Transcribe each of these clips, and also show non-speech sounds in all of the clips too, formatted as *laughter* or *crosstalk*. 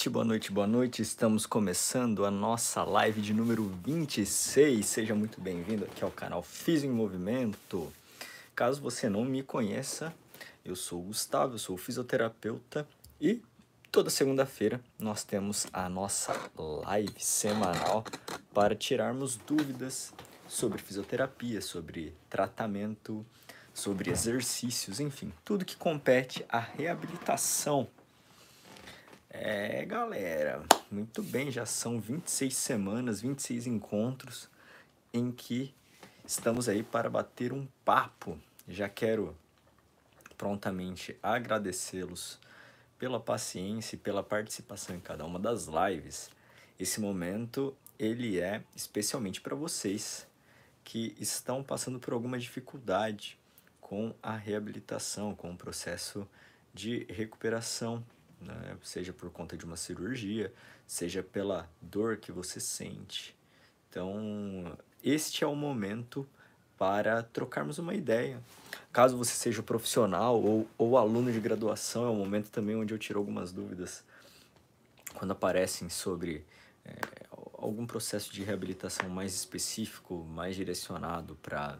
noite, boa noite, boa noite. Estamos começando a nossa live de número 26. Seja muito bem-vindo aqui ao canal Fiz em Movimento. Caso você não me conheça, eu sou o Gustavo, eu sou fisioterapeuta e toda segunda-feira nós temos a nossa live semanal para tirarmos dúvidas sobre fisioterapia, sobre tratamento, sobre exercícios, enfim, tudo que compete à reabilitação é, galera, muito bem, já são 26 semanas, 26 encontros em que estamos aí para bater um papo. Já quero prontamente agradecê-los pela paciência e pela participação em cada uma das lives. Esse momento ele é especialmente para vocês que estão passando por alguma dificuldade com a reabilitação, com o processo de recuperação né? seja por conta de uma cirurgia, seja pela dor que você sente. Então, este é o momento para trocarmos uma ideia. Caso você seja profissional ou, ou aluno de graduação, é o momento também onde eu tiro algumas dúvidas quando aparecem sobre é, algum processo de reabilitação mais específico, mais direcionado para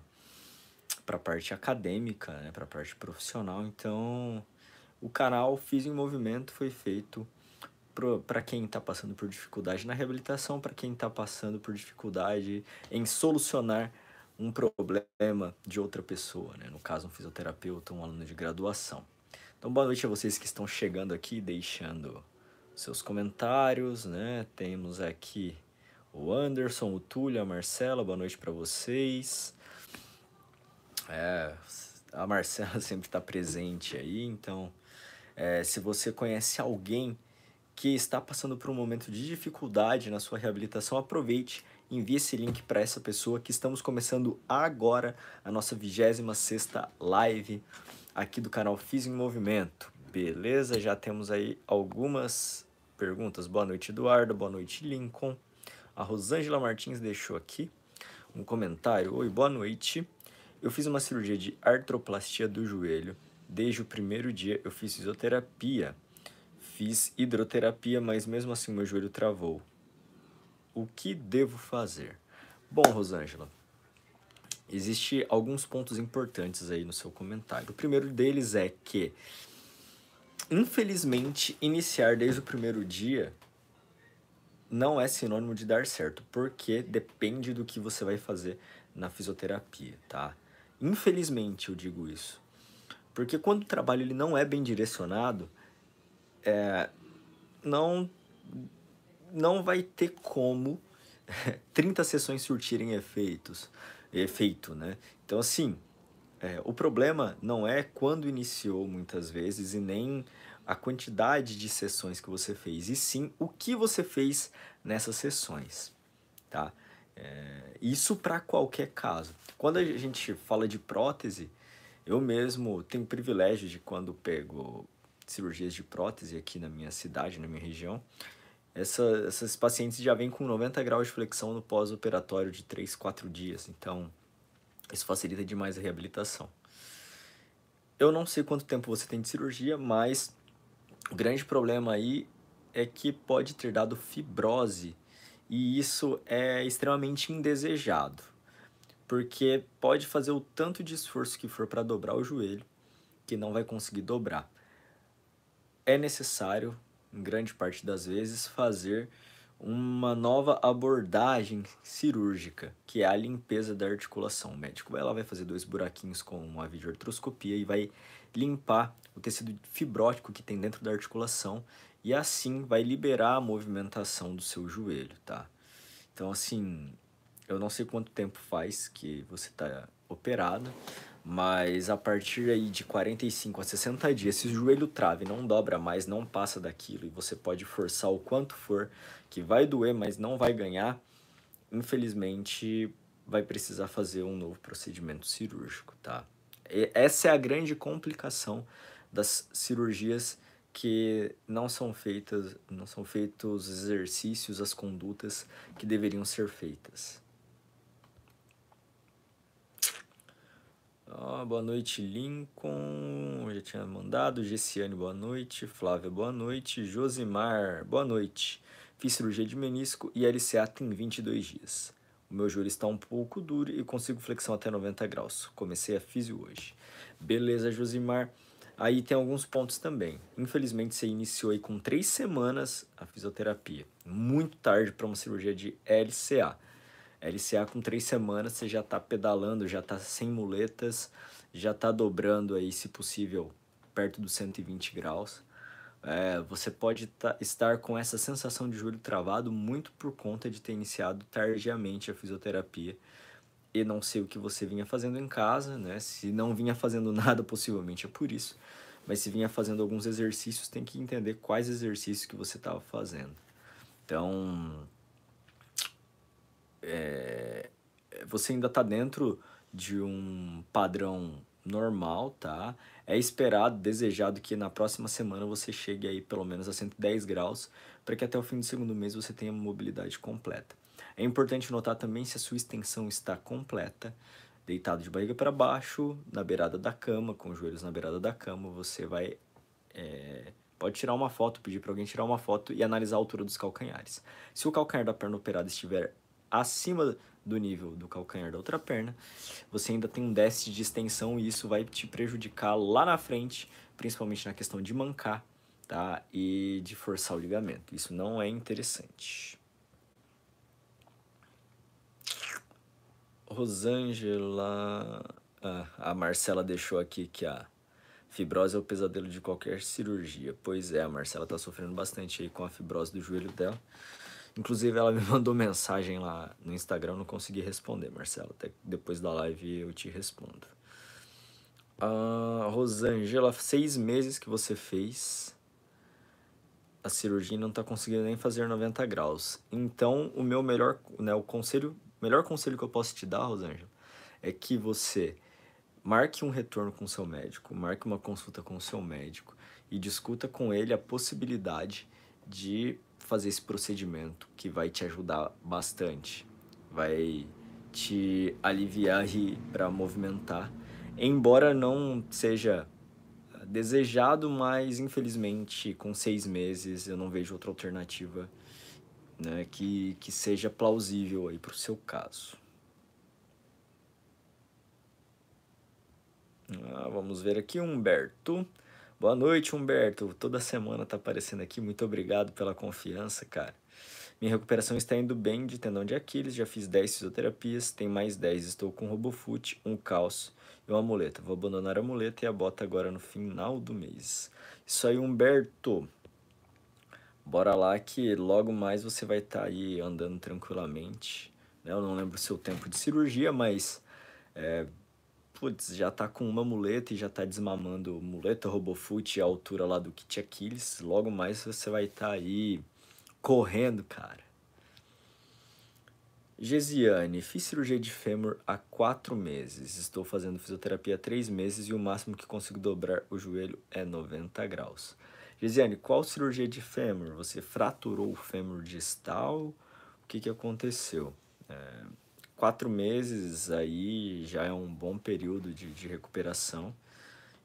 para a parte acadêmica, né, para a parte profissional. Então, o canal Fiz em Movimento foi feito para quem está passando por dificuldade na reabilitação, para quem está passando por dificuldade em solucionar um problema de outra pessoa, né? no caso um fisioterapeuta, um aluno de graduação. Então, boa noite a vocês que estão chegando aqui, deixando seus comentários, né? Temos aqui o Anderson, o Túlio, a Marcela, boa noite para vocês. É, a Marcela *laughs* sempre está presente aí, então é, se você conhece alguém que está passando por um momento de dificuldade na sua reabilitação, aproveite, envie esse link para essa pessoa que estamos começando agora a nossa 26 sexta live aqui do canal Fiz em Movimento. Beleza? Já temos aí algumas perguntas. Boa noite, Eduardo. Boa noite, Lincoln. A Rosângela Martins deixou aqui um comentário. Oi, boa noite. Eu fiz uma cirurgia de artroplastia do joelho. Desde o primeiro dia eu fiz fisioterapia, fiz hidroterapia, mas mesmo assim meu joelho travou. O que devo fazer? Bom, Rosângela, existe alguns pontos importantes aí no seu comentário. O primeiro deles é que, infelizmente, iniciar desde o primeiro dia não é sinônimo de dar certo, porque depende do que você vai fazer na fisioterapia, tá? Infelizmente, eu digo isso. Porque quando o trabalho ele não é bem direcionado, é, não, não vai ter como 30 *laughs* sessões surtirem efeitos, efeito, né? Então, assim, é, o problema não é quando iniciou muitas vezes e nem a quantidade de sessões que você fez, e sim o que você fez nessas sessões, tá? É, isso para qualquer caso. Quando a gente fala de prótese, eu mesmo tenho o privilégio de quando pego cirurgias de prótese aqui na minha cidade, na minha região, essa, essas pacientes já vêm com 90 graus de flexão no pós-operatório de 3, 4 dias. Então, isso facilita demais a reabilitação. Eu não sei quanto tempo você tem de cirurgia, mas o grande problema aí é que pode ter dado fibrose e isso é extremamente indesejado, porque pode fazer o tanto de esforço que for para dobrar o joelho, que não vai conseguir dobrar. É necessário, em grande parte das vezes, fazer uma nova abordagem cirúrgica, que é a limpeza da articulação. O médico vai lá, vai fazer dois buraquinhos com uma videoartroscopia e vai limpar o tecido fibrótico que tem dentro da articulação e assim vai liberar a movimentação do seu joelho, tá? Então, assim, eu não sei quanto tempo faz que você está operado, mas a partir aí de 45 a 60 dias, se o joelho trave, não dobra mais, não passa daquilo, e você pode forçar o quanto for, que vai doer, mas não vai ganhar, infelizmente vai precisar fazer um novo procedimento cirúrgico, tá? E essa é a grande complicação das cirurgias cirúrgicas que não são feitas, não são feitos os exercícios, as condutas que deveriam ser feitas. Oh, boa noite, Lincoln. Eu já tinha mandado. Gessiane, boa noite. Flávia, boa noite. Josimar, boa noite. Fiz cirurgia de menisco e LCA tem 22 dias. O meu joelho está um pouco duro e consigo flexão até 90 graus. Comecei a físio hoje. Beleza, Josimar. Aí tem alguns pontos também. Infelizmente, você iniciou aí com três semanas a fisioterapia. Muito tarde para uma cirurgia de LCA. LCA com três semanas, você já está pedalando, já está sem muletas, já está dobrando aí, se possível, perto dos 120 graus. É, você pode tá, estar com essa sensação de joelho travado muito por conta de ter iniciado tardiamente a fisioterapia e não sei o que você vinha fazendo em casa, né? Se não vinha fazendo *laughs* nada, possivelmente é por isso. Mas se vinha fazendo alguns exercícios, tem que entender quais exercícios que você estava fazendo. Então, é, você ainda está dentro de um padrão normal, tá? É esperado, desejado que na próxima semana você chegue aí pelo menos a 110 graus, para que até o fim do segundo mês você tenha mobilidade completa. É importante notar também se a sua extensão está completa. Deitado de barriga para baixo, na beirada da cama, com os joelhos na beirada da cama, você vai. É, pode tirar uma foto, pedir para alguém tirar uma foto e analisar a altura dos calcanhares. Se o calcanhar da perna operada estiver acima do nível do calcanhar da outra perna, você ainda tem um déficit de extensão e isso vai te prejudicar lá na frente, principalmente na questão de mancar, tá? E de forçar o ligamento. Isso não é interessante. Rosângela. Ah, a Marcela deixou aqui que a fibrose é o pesadelo de qualquer cirurgia. Pois é, a Marcela tá sofrendo bastante aí com a fibrose do joelho dela. Inclusive, ela me *laughs* mandou mensagem lá no Instagram, não consegui responder, Marcela. Até depois da live eu te respondo. Ah, Rosângela, seis meses que você fez a cirurgia e não tá conseguindo nem fazer 90 graus. Então, o meu melhor, né, o conselho o melhor conselho que eu posso te dar, Rosângela, é que você marque um retorno com o seu médico, marque uma consulta com o seu médico e discuta com ele a possibilidade de fazer esse procedimento que vai te ajudar bastante, vai te aliviar e para movimentar, embora não seja desejado, mas infelizmente com seis meses eu não vejo outra alternativa né, que, que seja plausível aí para o seu caso. Ah, vamos ver aqui, Humberto. Boa noite, Humberto. Toda semana tá aparecendo aqui. Muito obrigado pela confiança, cara. Minha recuperação está indo bem de tendão de Aquiles. Já fiz 10 fisioterapias, tem mais 10. Estou com Robofoot, um calço e uma muleta. Vou abandonar a muleta e a bota agora no final do mês. Isso aí, Humberto. Bora lá que logo mais você vai estar tá aí andando tranquilamente. Né? Eu não lembro o seu tempo de cirurgia, mas é, putz, já tá com uma muleta e já tá desmamando muleta Robofoot à altura lá do kit Aquiles. Logo mais você vai estar tá aí correndo, cara. Gesiane, fiz cirurgia de fêmur há quatro meses. Estou fazendo fisioterapia há três meses e o máximo que consigo dobrar o joelho é 90 graus. Gisiane, qual cirurgia de fêmur? Você fraturou o fêmur distal? O que, que aconteceu? É, quatro meses aí já é um bom período de, de recuperação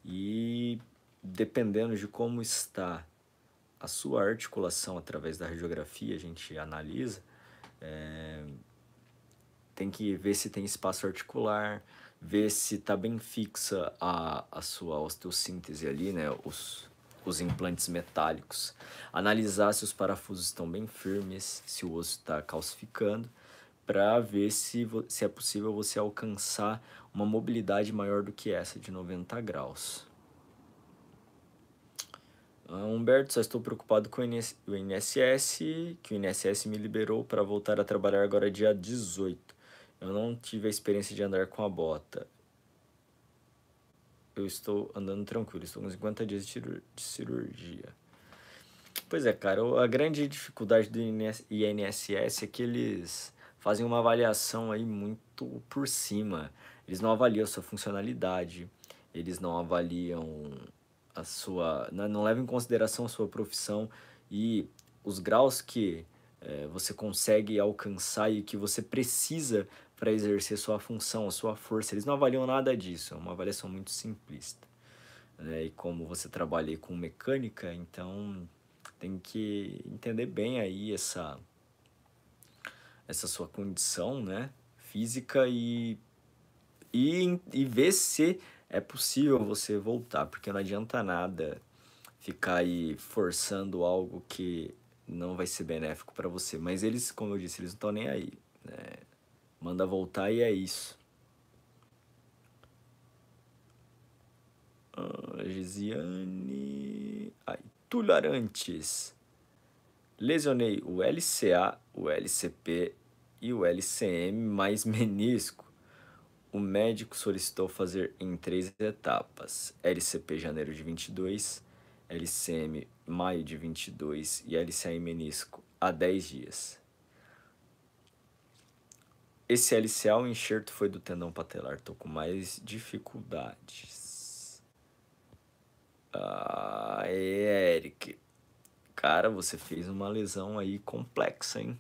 e dependendo de como está a sua articulação através da radiografia, a gente analisa, é, tem que ver se tem espaço articular, ver se está bem fixa a, a sua osteossíntese ali, né? Os, os implantes metálicos, analisar se os parafusos estão bem firmes, se o osso está calcificando, para ver se, se é possível você alcançar uma mobilidade maior do que essa de 90 graus. Ah, Humberto, só estou preocupado com o INSS, que o INSS me liberou para voltar a trabalhar agora dia 18. Eu não tive a experiência de andar com a bota eu estou andando tranquilo, estou com 50 dias de cirurgia. Pois é, cara, a grande dificuldade do INSS é que eles fazem uma avaliação aí muito por cima. Eles não avaliam sua funcionalidade, eles não avaliam a sua. não, né, não levam em consideração a sua profissão e os graus que é, você consegue alcançar e que você precisa para exercer sua função, sua força. Eles não avaliam nada disso, é uma avaliação muito simplista. Né? E como você trabalha com mecânica, então tem que entender bem aí essa essa sua condição, né, física e e, e ver se é possível você voltar, porque não adianta nada ficar aí forçando algo que não vai ser benéfico para você. Mas eles, como eu disse, eles não estão nem aí. Né? Manda voltar e é isso. Ah, Gisiane. Ai, Túlio Arantes. Lesionei o LCA, o LCP e o LCM mais *laughs* menisco. O médico solicitou fazer em três etapas: LCP janeiro de 22, LCM maio de 22 e LCM menisco a 10 dias. Esse LCA, o enxerto foi do tendão patelar. Tô com mais dificuldades. Ah, é, Eric. Cara, você fez uma lesão aí complexa, hein?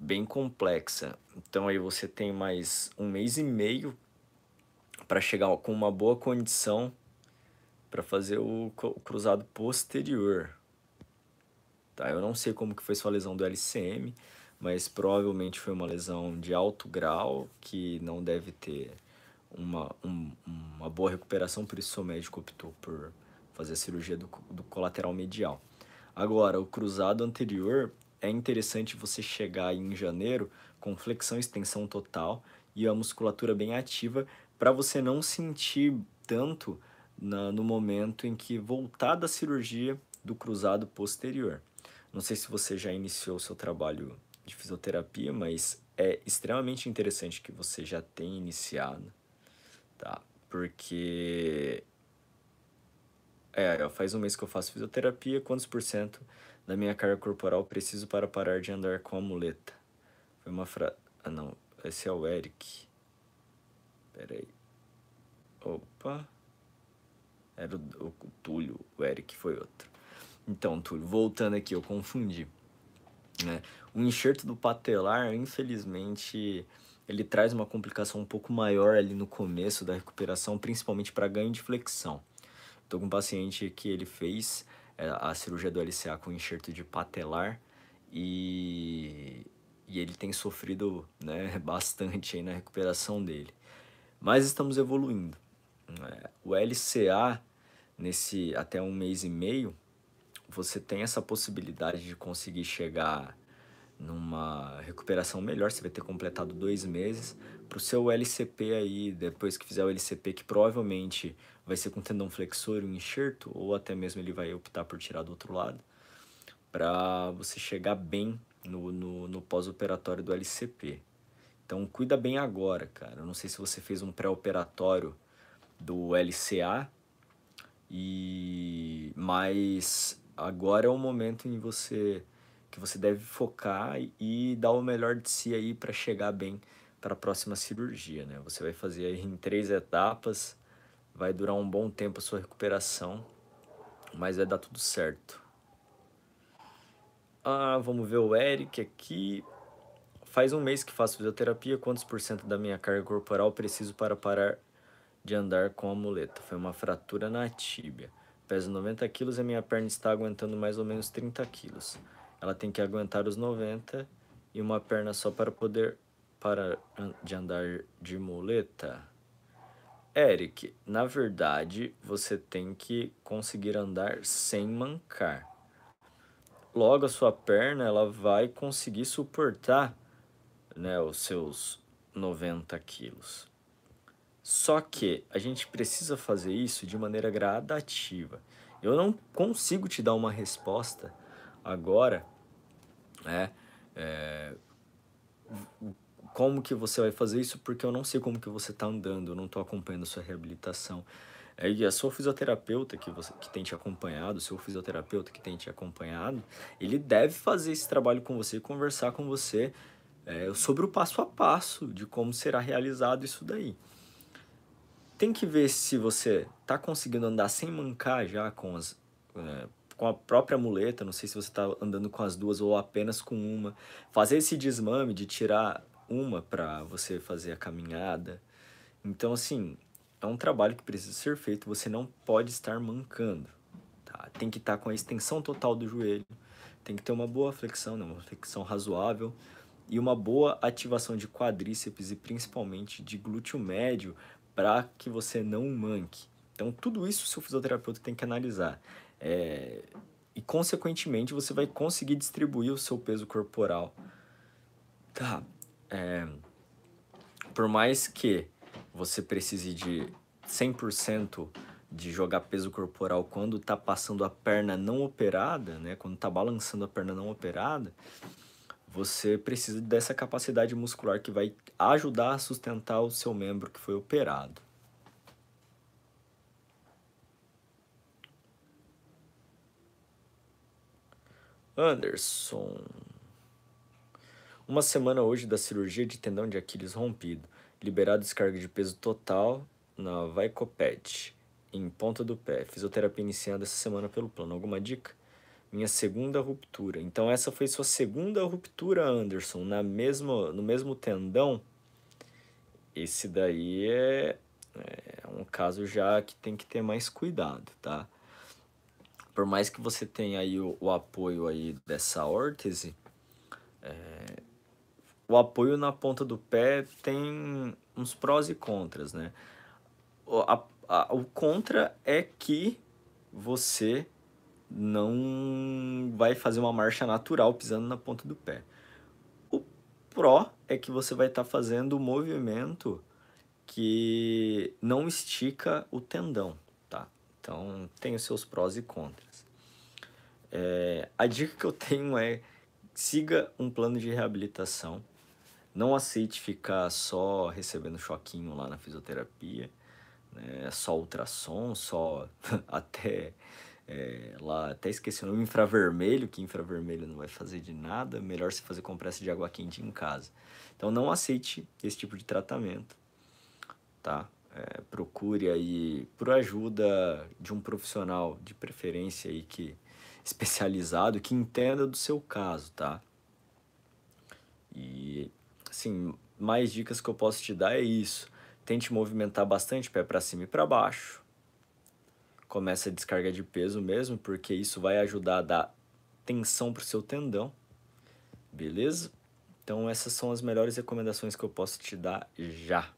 Bem complexa. Então aí você tem mais um mês e meio para chegar com uma boa condição para fazer o cruzado posterior. Tá? Eu não sei como que foi sua lesão do LCM mas provavelmente foi uma lesão de alto grau que não deve ter uma, um, uma boa recuperação, por isso o médico optou por fazer a cirurgia do, do colateral medial. Agora, o cruzado anterior é interessante você chegar em janeiro com flexão e extensão total e a musculatura bem ativa para você não sentir tanto na, no momento em que voltar da cirurgia do cruzado posterior. Não sei se você já iniciou seu trabalho de fisioterapia, mas é extremamente interessante que você já tenha iniciado, tá? Porque é, faz um mês que eu faço fisioterapia, quantos por cento da minha carga corporal preciso para parar de andar com a muleta? Foi uma frase. Ah, não, esse é o Eric. Pera aí. Opa. Era o, o, o Túlio, o Eric foi outro. Então, Túlio, voltando aqui, eu confundi. Né? O enxerto do patelar, infelizmente, ele traz uma complicação um pouco maior ali no começo da recuperação, principalmente para ganho de flexão. Estou com um paciente que ele fez é, a cirurgia do LCA com enxerto de patelar e, e ele tem sofrido né, *laughs* bastante aí na recuperação dele. Mas estamos evoluindo. É, o LCA, nesse até um mês e meio, você tem essa possibilidade de conseguir chegar numa recuperação melhor, você vai ter completado dois meses, para o seu LCP aí, depois que fizer o LCP, que provavelmente vai ser com tendão flexor, um enxerto, ou até mesmo ele vai optar por tirar do outro lado, para você chegar bem no, no, no pós-operatório do LCP. Então cuida bem agora, cara. Eu não sei se você fez um pré-operatório do LCA, e mas agora é o momento em você que você deve focar e dar o melhor de si aí para chegar bem para a próxima cirurgia, né? Você vai fazer aí em três etapas, vai durar um bom tempo a sua recuperação, mas vai dar tudo certo. Ah, vamos ver o Eric aqui. Faz um mês que faço fisioterapia, quantos por cento da minha carga corporal preciso para parar de andar com a muleta? Foi uma fratura na tíbia. Peso 90 quilos e a minha perna está aguentando mais ou menos 30 quilos. Ela tem que aguentar os 90 e uma perna só para poder parar de andar de muleta. Eric, na verdade, você tem que conseguir andar sem mancar. Logo, a sua perna ela vai conseguir suportar né, os seus 90 quilos. Só que a gente precisa fazer isso de maneira gradativa. Eu não consigo te dar uma resposta agora, né? É, como que você vai fazer isso, porque eu não sei como que você está andando, eu não estou acompanhando a sua reabilitação. É, e a sua fisioterapeuta que, você, que tem te acompanhado, o seu fisioterapeuta que tem te acompanhado, ele deve fazer esse trabalho com você e conversar com você é, sobre o passo a passo de como será realizado isso daí tem que ver se você tá conseguindo andar sem mancar já com as. É, com a própria muleta, não sei se você está andando com as duas ou apenas com uma. Fazer esse desmame de tirar uma para você fazer a caminhada. Então, assim, é um trabalho que precisa ser feito, você não pode estar mancando. Tá? Tem que estar tá com a extensão total do joelho, tem que ter uma boa flexão, né? uma flexão razoável e uma boa ativação de quadríceps e principalmente de glúteo médio para que você não manque. Então, tudo isso o seu fisioterapeuta tem que analisar. É, e, consequentemente, você vai conseguir distribuir o seu peso corporal. Tá. É, por mais que você precise de 100% de jogar peso corporal quando está passando a perna não operada, né? Quando está balançando a perna não operada, você precisa dessa capacidade muscular que vai ajudar a sustentar o seu membro que foi operado. Anderson. Uma semana hoje da cirurgia de tendão de Aquiles rompido. Liberado descarga de peso total na Vaicopet, em Ponta do Pé. Fisioterapia iniciada essa semana pelo plano. Alguma dica? Minha segunda ruptura. Então essa foi sua segunda ruptura, Anderson, na mesmo, no mesmo tendão. Esse daí é, é um caso já que tem que ter mais cuidado, tá? Por mais que você tenha aí o, o apoio aí dessa órtese, é, o apoio na ponta do pé tem uns prós e contras, né? O, a, a, o contra é que você não vai fazer uma marcha natural pisando na ponta do pé. O pró é que você vai estar tá fazendo um movimento que não estica o tendão, tá? Então tem os seus prós e contras. É, a dica que eu tenho é siga um plano de reabilitação. Não aceite ficar só recebendo choquinho lá na fisioterapia, né? só ultrassom, só *laughs* até é, lá até esqueci o nome, infravermelho, que infravermelho não vai fazer de nada, melhor se fazer compressa de água quente em casa. Então não aceite esse tipo de tratamento, tá? É, procure aí por ajuda de um profissional de preferência aí que especializado que entenda do seu caso, tá? E assim, mais dicas que eu posso te dar é isso. Tente movimentar bastante pé para cima e para baixo começa a descarga de peso mesmo, porque isso vai ajudar a dar tensão para o seu tendão, beleza? Então essas são as melhores recomendações que eu posso te dar já.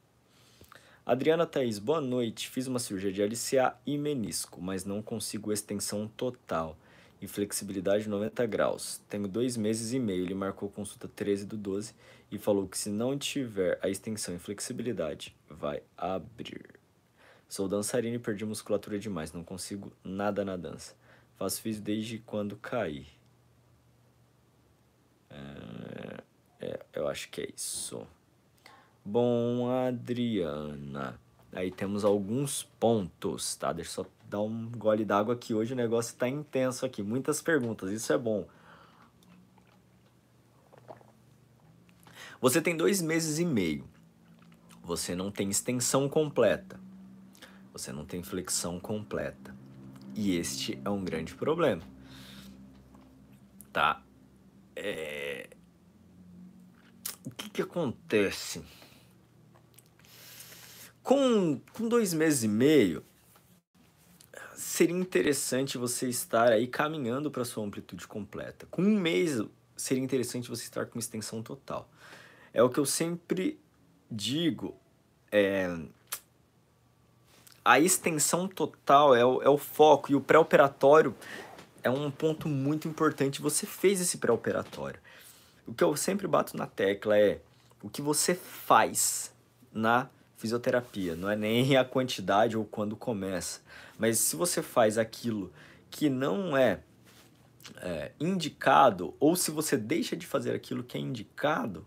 Adriana Thaís, boa noite. Fiz uma cirurgia de LCA e menisco, mas não consigo extensão total e flexibilidade 90 graus. Tenho dois meses e meio. Ele marcou consulta 13 do 12 e falou que se não tiver a extensão e flexibilidade, vai abrir. Sou dançarino e perdi musculatura demais, não consigo nada na dança. Faço físio desde quando caí. É, é, eu acho que é isso. Bom, Adriana. Aí temos alguns pontos, tá? Deixa eu só dar um gole d'água aqui. Hoje o negócio tá intenso aqui. Muitas perguntas, isso é bom. Você tem dois meses e meio. Você não tem extensão completa. Você não tem flexão completa. E este é um grande problema. Tá? É... O que, que acontece? Com, com dois meses e meio, seria interessante você estar aí caminhando para sua amplitude completa. Com um mês, seria interessante você estar com extensão total. É o que eu sempre digo é, a extensão total é o, é o foco e o pré-operatório é um ponto muito importante. Você fez esse pré-operatório. O que eu sempre bato na tecla é o que você faz na fisioterapia, não é nem a quantidade ou quando começa, mas se você faz aquilo que não é, é indicado ou se você deixa de fazer aquilo que é indicado,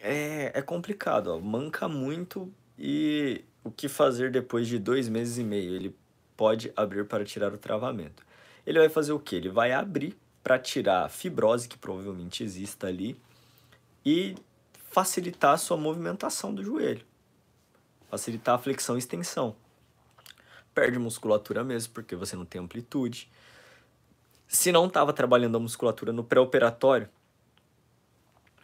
é, é complicado, ó. manca muito e o que fazer depois de dois meses e meio? Ele pode abrir para tirar o travamento. Ele vai fazer o que? Ele vai abrir para tirar a fibrose que provavelmente exista ali e facilitar a sua movimentação do joelho, facilitar a flexão e extensão. Perde musculatura mesmo, porque você não tem amplitude. Se não estava trabalhando a musculatura no pré-operatório,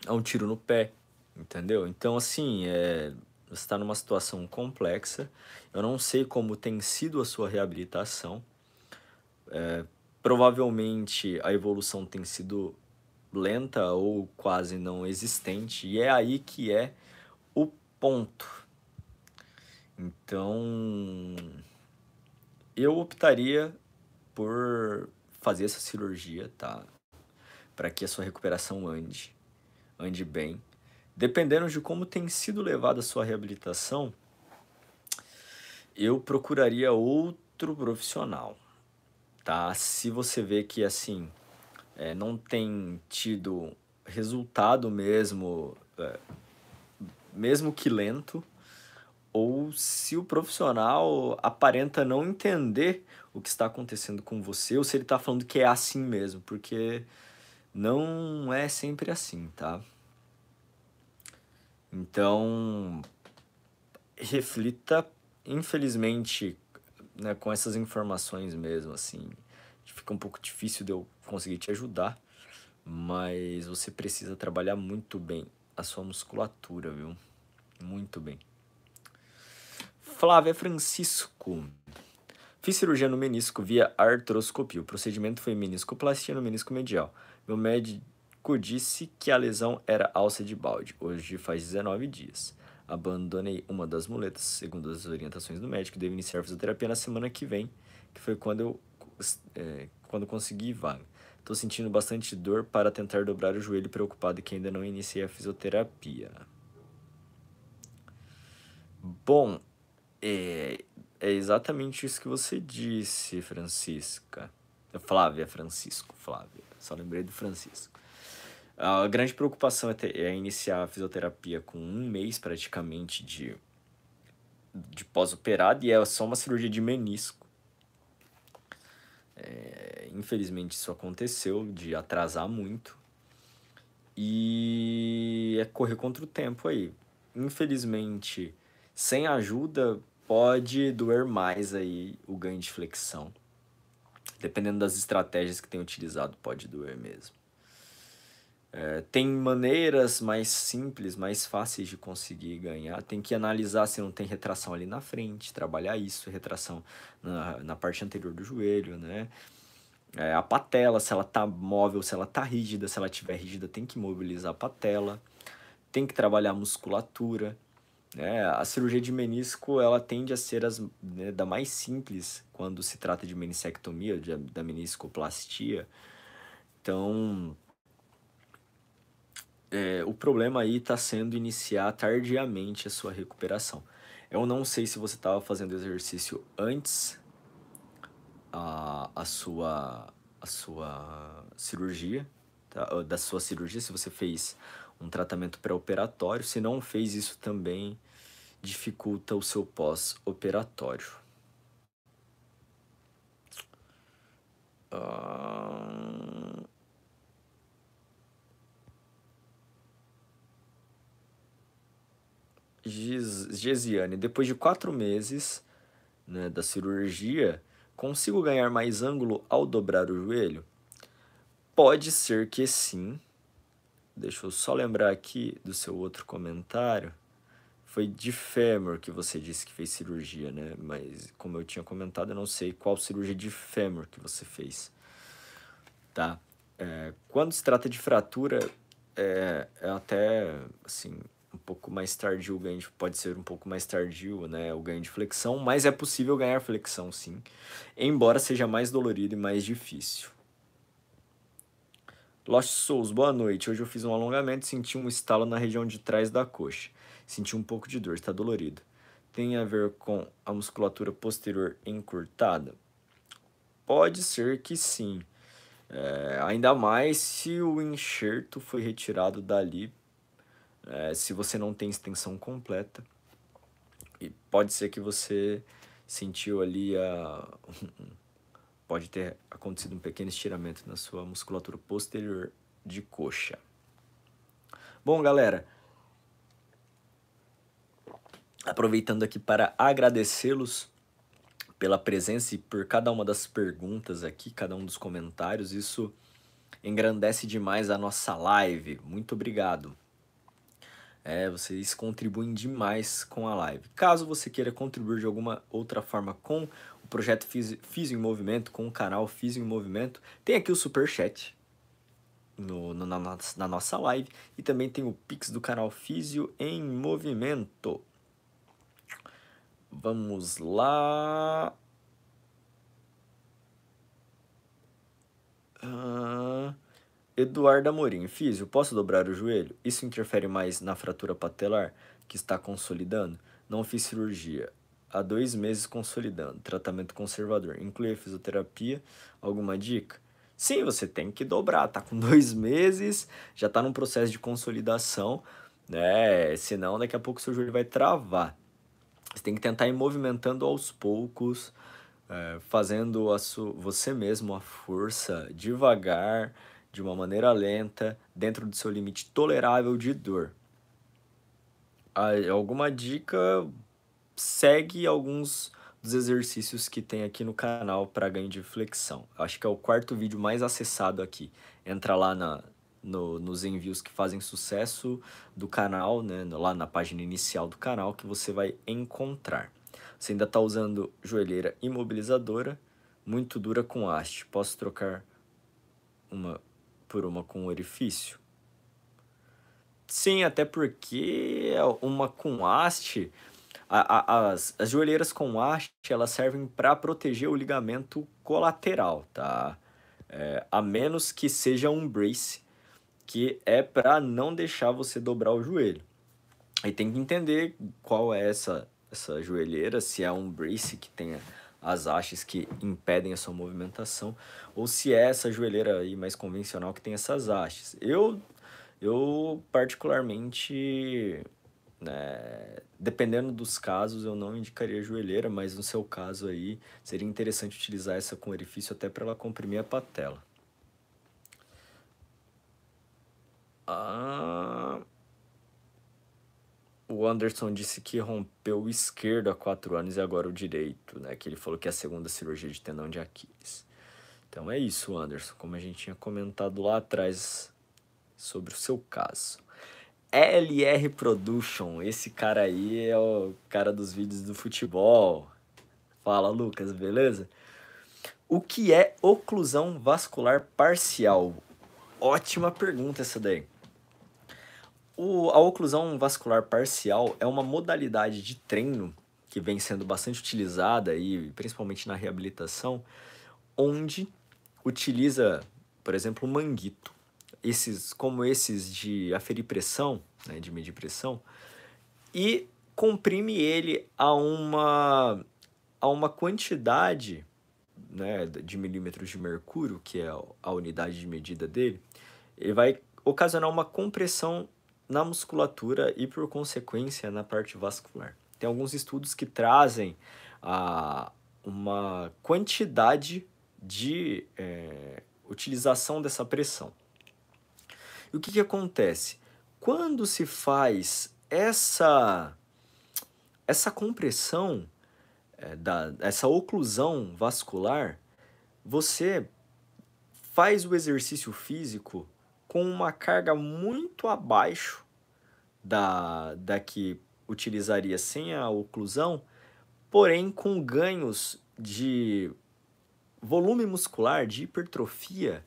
é um tiro no pé, entendeu? Então, assim, é, você está numa situação complexa, eu não sei como tem sido a sua reabilitação, é, provavelmente a evolução tem sido lenta ou quase não existente, e é aí que é o ponto. Então, eu optaria por fazer essa cirurgia, tá? Para que a sua recuperação ande, ande bem. Dependendo de como tem sido levada a sua reabilitação, eu procuraria outro profissional, tá? Se você vê que assim é, não tem tido resultado mesmo, é, mesmo que lento, ou se o profissional aparenta não entender o que está acontecendo com você, ou se ele está falando que é assim mesmo, porque não é sempre assim, tá? Então, reflita, infelizmente, né, com essas informações mesmo, assim, fica um pouco difícil de eu conseguir te ajudar, mas você precisa trabalhar muito bem a sua musculatura, viu? Muito bem. Flávia Francisco. Fiz cirurgia no menisco via artroscopia. O procedimento foi meniscoplastia no menisco medial. Meu médico médico disse que a lesão era alça de balde. Hoje faz 19 dias. Abandonei uma das muletas, segundo as orientações do médico, devo iniciar fisioterapia na semana que vem, que foi quando eu é, quando consegui vaga. Estou sentindo bastante dor para tentar dobrar o joelho, preocupado que ainda não iniciei a fisioterapia. Bom, é, é exatamente isso que você disse, Francisca. Flávia, Francisco, Flávia. Só lembrei do Francisco. A grande preocupação é, ter, é iniciar a fisioterapia com um mês praticamente de, de pós-operado e é só uma cirurgia de menisco. É, infelizmente isso aconteceu, de atrasar muito. E é correr contra o tempo aí. Infelizmente, sem ajuda, pode doer mais aí o ganho de flexão. Dependendo das estratégias que tem utilizado, pode doer mesmo. É, tem maneiras mais simples, mais fáceis de conseguir ganhar. Tem que analisar se não tem retração ali na frente, trabalhar isso, retração na, na parte anterior do joelho, né? É, a patela, se ela tá móvel, se ela tá rígida, se ela tiver rígida, tem que mobilizar a patela. Tem que trabalhar a musculatura. Né? A cirurgia de menisco, ela tende a ser as, né, da mais simples quando se trata de meniscectomia, de, da meniscoplastia. Então, é, o problema aí está sendo iniciar tardiamente a sua recuperação. Eu não sei se você estava fazendo exercício antes a, a sua a sua cirurgia, tá? da sua cirurgia, se você fez um tratamento pré-operatório, se não fez isso também dificulta o seu pós-operatório. Ah, Gesiane, depois de quatro meses né, da cirurgia, consigo ganhar mais ângulo ao dobrar o joelho? Pode ser que sim. Deixa eu só lembrar aqui do seu outro comentário. Foi de fêmur que você disse que fez cirurgia, né? Mas como eu tinha comentado, eu não sei qual cirurgia de fêmur que você fez. Tá? É, quando se trata de fratura, é, é até assim um pouco mais tardio, o ganho de, pode ser um pouco mais tardio, né, o ganho de flexão, mas é possível ganhar flexão sim, embora seja mais dolorido e mais difícil. Lost Souls, boa noite. Hoje eu fiz um alongamento e senti um estalo na região de trás da coxa. Senti um pouco de dor, está dolorido. Tem a ver com a musculatura posterior encurtada? Pode ser que sim. É, ainda mais se o enxerto foi retirado dali é, se você não tem extensão completa, e pode ser que você sentiu ali a. *laughs* pode ter acontecido um pequeno estiramento na sua musculatura posterior de coxa. Bom, galera, aproveitando aqui para agradecê-los pela presença e por cada uma das perguntas aqui, cada um dos comentários, isso engrandece demais a nossa live. Muito obrigado. É, vocês contribuem demais com a live. Caso você queira contribuir de alguma outra forma com o projeto Físio em Movimento, com o canal Físio em Movimento, tem aqui o super chat no, no, na, na, nossa live e também tem o Pix do canal Físio em Movimento. Vamos lá. Ah... Eduardo Amorim, eu posso dobrar o joelho? Isso interfere mais na fratura patelar, que está consolidando? Não fiz cirurgia. Há dois meses consolidando. Tratamento conservador. Inclui a fisioterapia. Alguma dica? Sim, você tem que dobrar. Tá com *laughs* dois meses, já tá num processo de consolidação, né? Senão daqui a pouco seu joelho vai travar. Você tem que tentar ir movimentando aos poucos, é, fazendo a você mesmo a força devagar de uma maneira lenta, dentro do seu limite tolerável de dor. Alguma dica? Segue alguns dos exercícios que tem aqui no canal para ganho de flexão. Acho que é o quarto vídeo mais acessado aqui. Entra lá na, no, nos envios que fazem sucesso do canal, né? lá na página inicial do canal, que você vai encontrar. Você ainda está usando joelheira imobilizadora, muito dura com haste. Posso trocar uma por uma com orifício. Sim, até porque é uma com haste, a, a, as, as joelheiras com haste, elas servem para proteger o ligamento colateral, tá? É, a menos que seja um brace, que é para não deixar você dobrar o joelho. Aí tem que entender qual é essa, essa joelheira, se é um brace que tenha as hastes que impedem a sua movimentação, ou se é essa joelheira aí mais convencional que tem essas hastes. Eu, eu particularmente, né, dependendo dos casos, eu não indicaria joelheira, mas no seu caso aí seria interessante utilizar essa com orifício até para ela comprimir a patela. Ah o Anderson disse que rompeu o esquerdo há quatro anos e agora o direito, né? Que ele falou que é a segunda cirurgia de tendão de Aquiles. Então é isso, Anderson, como a gente tinha comentado lá atrás sobre o seu caso. LR Production, esse cara aí é o cara dos vídeos do futebol. Fala, Lucas, beleza? O que é oclusão vascular parcial? Ótima pergunta essa daí. O, a oclusão vascular parcial é uma modalidade de treino que vem sendo bastante utilizada e principalmente na reabilitação, onde utiliza, por exemplo, o manguito. Esses, como esses de aferir pressão, né, de medir pressão, e comprime ele a uma, a uma quantidade né, de milímetros de mercúrio, que é a unidade de medida dele, ele vai ocasionar uma compressão na musculatura e, por consequência, na parte vascular. Tem alguns estudos que trazem a, ah, uma quantidade de é, utilização dessa pressão. E o que, que acontece? Quando se faz essa, essa compressão, é, da, essa oclusão vascular, você faz o exercício físico com uma carga muito abaixo da, da que utilizaria sem a oclusão, porém com ganhos de volume muscular, de hipertrofia,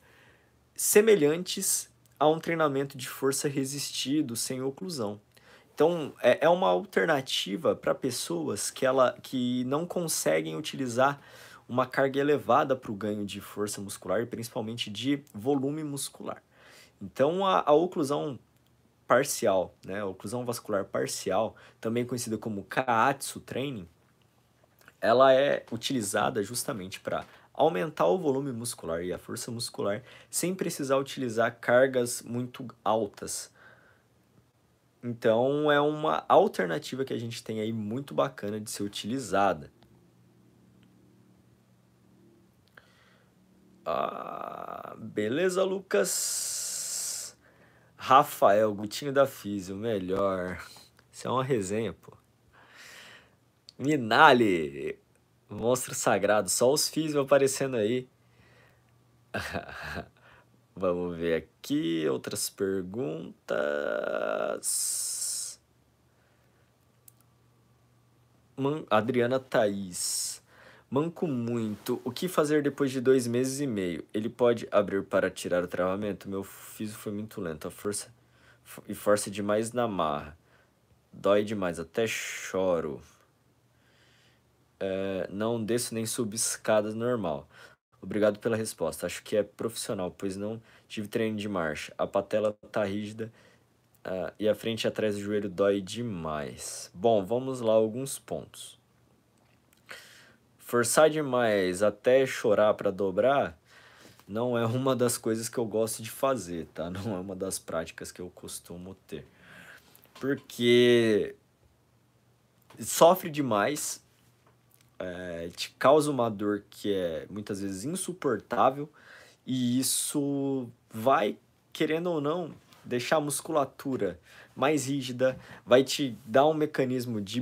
semelhantes a um treinamento de força resistido sem oclusão. Então, é, é uma alternativa para pessoas que, ela, que não conseguem utilizar uma carga elevada para o ganho de força muscular, e principalmente de volume muscular. Então, a, a oclusão parcial, né, a oclusão vascular parcial, também conhecida como Kaatsu Training, ela é utilizada justamente para aumentar o volume muscular e a força muscular sem precisar utilizar cargas muito altas. Então é uma alternativa que a gente tem aí muito bacana de ser utilizada. Ah, beleza, Lucas? Rafael, Gutinho da Físio, melhor. Isso é uma resenha, pô. Minali, monstro sagrado, só os físio aparecendo aí. *laughs* Vamos ver aqui outras perguntas. Man Adriana Thaís. Manco muito. O que fazer depois de dois meses e meio? Ele pode abrir para tirar o travamento? Meu fiso foi muito lento. A força e força demais na marra. Dói demais, até choro. É, não desço nem subo escadas normal. Obrigado pela resposta. Acho que é profissional, pois não tive treino de marcha. A patela tá rígida uh, e a frente e atrás do joelho dói demais. Bom, vamos lá alguns pontos. Forçar demais até chorar para dobrar não é uma das coisas que eu gosto de fazer, tá? Não é uma das práticas que eu costumo ter. Porque sofre demais, é, te causa uma dor que é muitas vezes insuportável e isso vai, querendo ou não, deixar a musculatura mais rígida, vai te dar um mecanismo de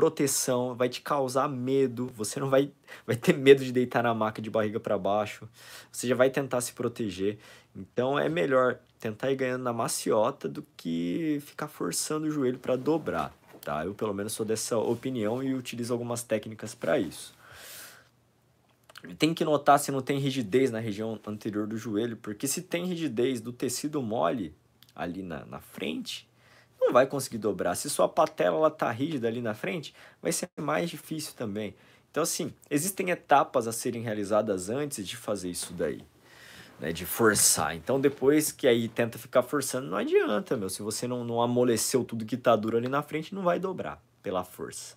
proteção, vai te causar medo. Você não vai, vai ter medo de deitar na maca de barriga para baixo. Você já vai tentar se proteger. Então é melhor tentar ir ganhando na maciota do que ficar forçando o joelho para dobrar, tá? Eu pelo menos sou dessa opinião e utilizo algumas técnicas para isso. Tem que notar se não tem rigidez na região anterior do joelho, porque se tem rigidez do tecido mole ali na, na frente, não vai conseguir dobrar. Se sua patela está rígida ali na frente, vai ser mais difícil também. Então, assim, existem etapas a serem realizadas antes de fazer isso daí. Né, de forçar. Então, depois que aí tenta ficar forçando, não adianta, meu. Se você não, não amoleceu tudo que tá duro ali na frente, não vai dobrar pela força.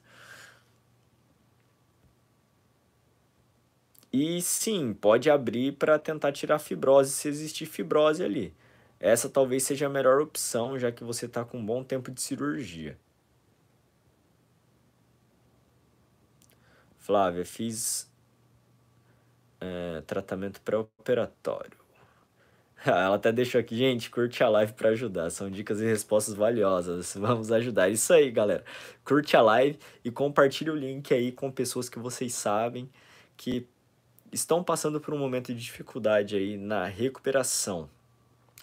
E sim, pode abrir para tentar tirar fibrose se existir fibrose ali. Essa talvez seja a melhor opção, já que você está com um bom tempo de cirurgia. Flávia, fiz é, tratamento pré-operatório. *laughs* Ela até deixou aqui, gente, curte a live para ajudar. São dicas e respostas valiosas. *laughs* Vamos ajudar. Isso aí, galera. Curte a live e compartilhe o link aí com pessoas que vocês sabem que estão passando por um momento de dificuldade aí na recuperação.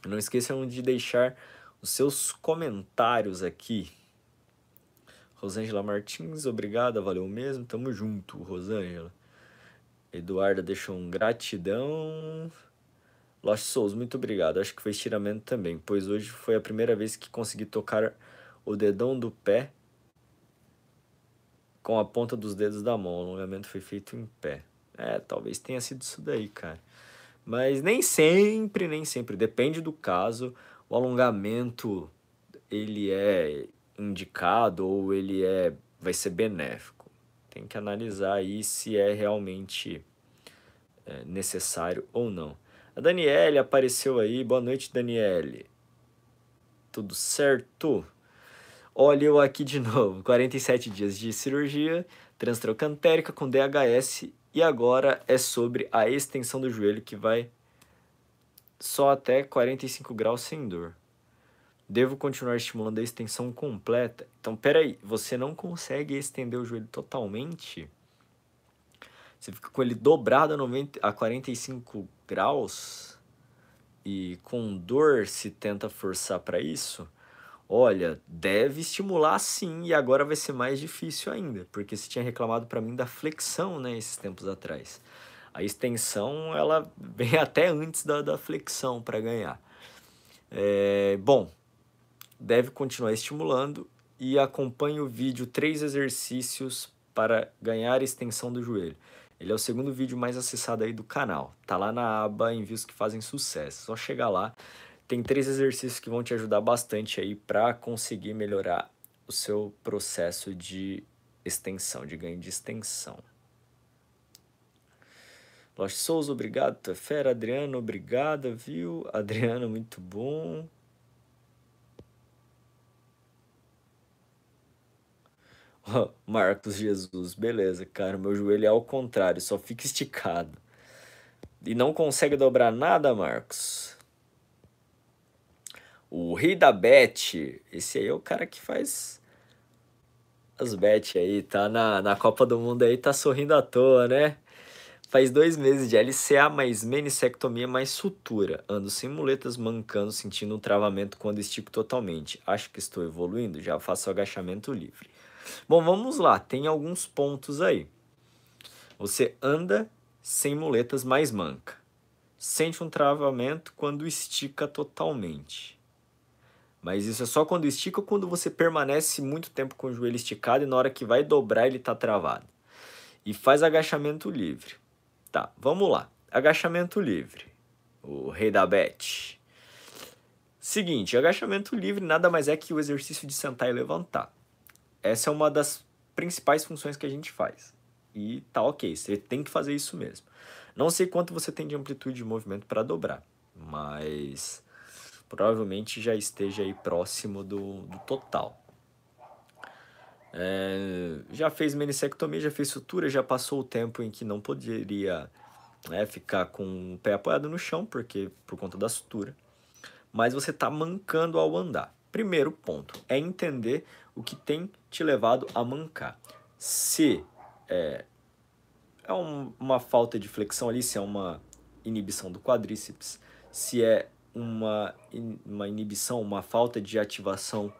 Tipo, não esqueçam de deixar os seus comentários aqui. Rosângela Martins, obrigada, valeu mesmo, tamo junto, Rosângela. Eduarda deixou um gratidão. Lost Souls, muito obrigado. Acho que foi estiramento também, pois hoje foi a primeira vez que consegui tocar o dedão do pé com a ponta dos dedos da mão. O alongamento foi feito em pé. É, talvez tenha sido isso daí, cara. Mas nem sempre, nem sempre, depende do caso, o alongamento ele é indicado ou ele é vai ser benéfico. Tem que analisar aí se é realmente é, necessário ou não. A Daniele apareceu aí. Boa noite, Daniele. Tudo certo? Olha eu aqui de *laughs* novo. 47 dias de cirurgia transtrocantérica com DHS e agora é sobre a extensão do joelho que vai só até 45 graus sem dor. Devo continuar estimulando a extensão completa? Então, peraí, você não consegue estender o joelho totalmente? Você fica com ele dobrado a, 90, a 45 graus e com dor se tenta forçar para isso? olha, deve estimular sim e agora vai ser mais difícil ainda, porque se tinha reclamado para mim da flexão, né, esses tempos atrás. A extensão, ela *laughs* vem até antes da, da flexão para ganhar. É, bom, deve continuar estimulando e acompanhe o vídeo três exercícios para ganhar extensão do joelho. Ele é o segundo vídeo mais acessado aí do canal. Tá lá na aba Envios que fazem sucesso. É só chegar lá tem três exercícios que vão te ajudar bastante aí para conseguir melhorar o seu processo de extensão, de ganho de extensão. Lost Souza, obrigado. Tu é fera. Adriano, obrigada, viu? *laughs* Adriano, muito bom. Marcos Jesus, beleza, cara. Meu joelho é ao contrário, só fica esticado. E não consegue dobrar nada, Marcos? O rei da bet, esse aí é o cara que faz as bet aí, tá na, na Copa do Mundo aí, tá sorrindo à toa, né? Faz dois meses de LCA mais meniscectomia mais sutura. Ando sem muletas, mancando, sentindo um travamento quando estico totalmente. Acho que estou evoluindo, já faço agachamento livre. Bom, vamos lá, tem alguns pontos aí. Você anda sem muletas mais manca. Sente um travamento quando estica totalmente. Mas isso é só quando estica ou quando você permanece muito tempo com o joelho esticado e na hora que vai dobrar ele está travado. E faz agachamento livre. Tá, vamos lá. Agachamento livre. O rei da bet. Seguinte, agachamento livre nada mais é que o exercício de sentar e levantar. Essa é uma das principais funções que a gente faz. E tá ok, você tem que fazer isso mesmo. Não sei quanto você tem de amplitude de movimento para dobrar, mas provavelmente já esteja aí próximo do, do total. É, já fez menissectomia, já fez sutura, já passou o tempo em que não poderia né, ficar com o pé apoiado no chão, porque por conta da sutura. Mas você está mancando ao andar. Primeiro ponto é entender o que tem te levado a mancar. Se é, é um, uma falta de flexão ali, se é uma inibição do quadríceps, se é uma, uma inibição, uma falta de ativação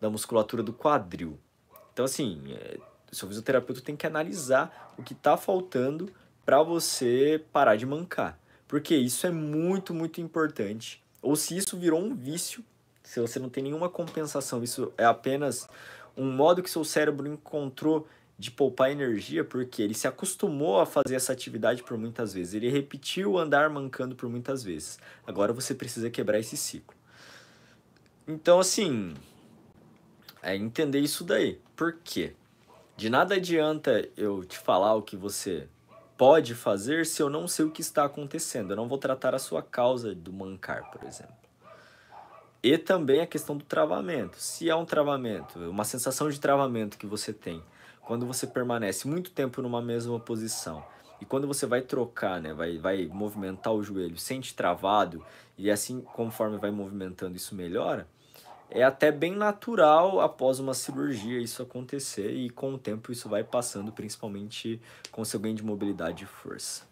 da musculatura do quadril. Então, assim, o é, seu fisioterapeuta tem que analisar o que está faltando para você parar de mancar. Porque isso é muito, muito importante. Ou se isso virou um vício, se você não tem nenhuma compensação, isso é apenas um modo que seu cérebro encontrou de poupar energia, porque ele se acostumou a fazer essa atividade por muitas vezes, ele repetiu andar mancando por muitas vezes. Agora você precisa quebrar esse ciclo. Então, assim, é entender isso daí. Por quê? De nada adianta eu te falar o que você pode fazer se eu não sei o que está acontecendo. Eu não vou tratar a sua causa do mancar, por exemplo. E também a questão do travamento. Se é um travamento, uma sensação de travamento que você tem, quando você permanece muito tempo numa mesma posição e quando você vai trocar, né, vai, vai movimentar o joelho, sente travado e assim conforme vai movimentando isso melhora, é até bem natural após uma cirurgia isso acontecer e com o tempo isso vai passando, principalmente com seu ganho de mobilidade e força.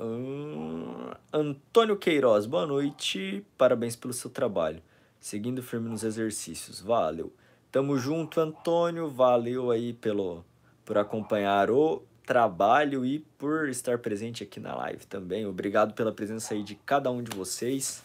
Hum, Antônio Queiroz, boa noite, parabéns pelo seu trabalho seguindo firme nos exercícios. Valeu. Tamo junto, Antônio. Valeu aí pelo por acompanhar o trabalho e por estar presente aqui na live também. Obrigado pela presença aí de cada um de vocês.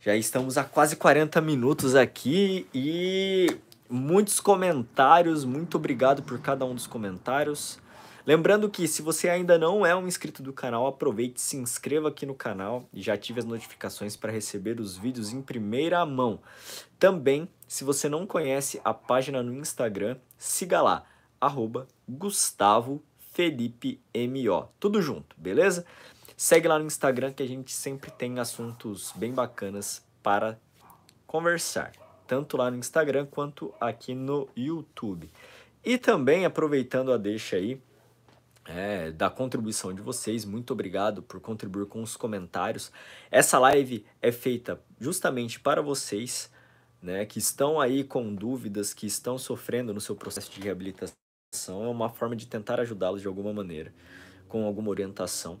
Já estamos há quase 40 minutos aqui e muitos comentários. Muito obrigado por cada um dos comentários. Lembrando que se você ainda não é um inscrito do canal, aproveite, se inscreva aqui no canal e já ative as notificações para receber os vídeos em primeira mão. Também, se você não conhece a página no Instagram, siga lá, arroba Tudo junto, beleza? Segue lá no Instagram que a gente sempre tem assuntos bem bacanas para conversar, tanto lá no Instagram quanto aqui no YouTube. E também aproveitando a deixa aí, é, da contribuição de vocês. Muito obrigado por contribuir com os comentários. Essa live é feita justamente para vocês, né, que estão aí com dúvidas, que estão sofrendo no seu processo de reabilitação. É uma forma de tentar ajudá-los de alguma maneira, com alguma orientação.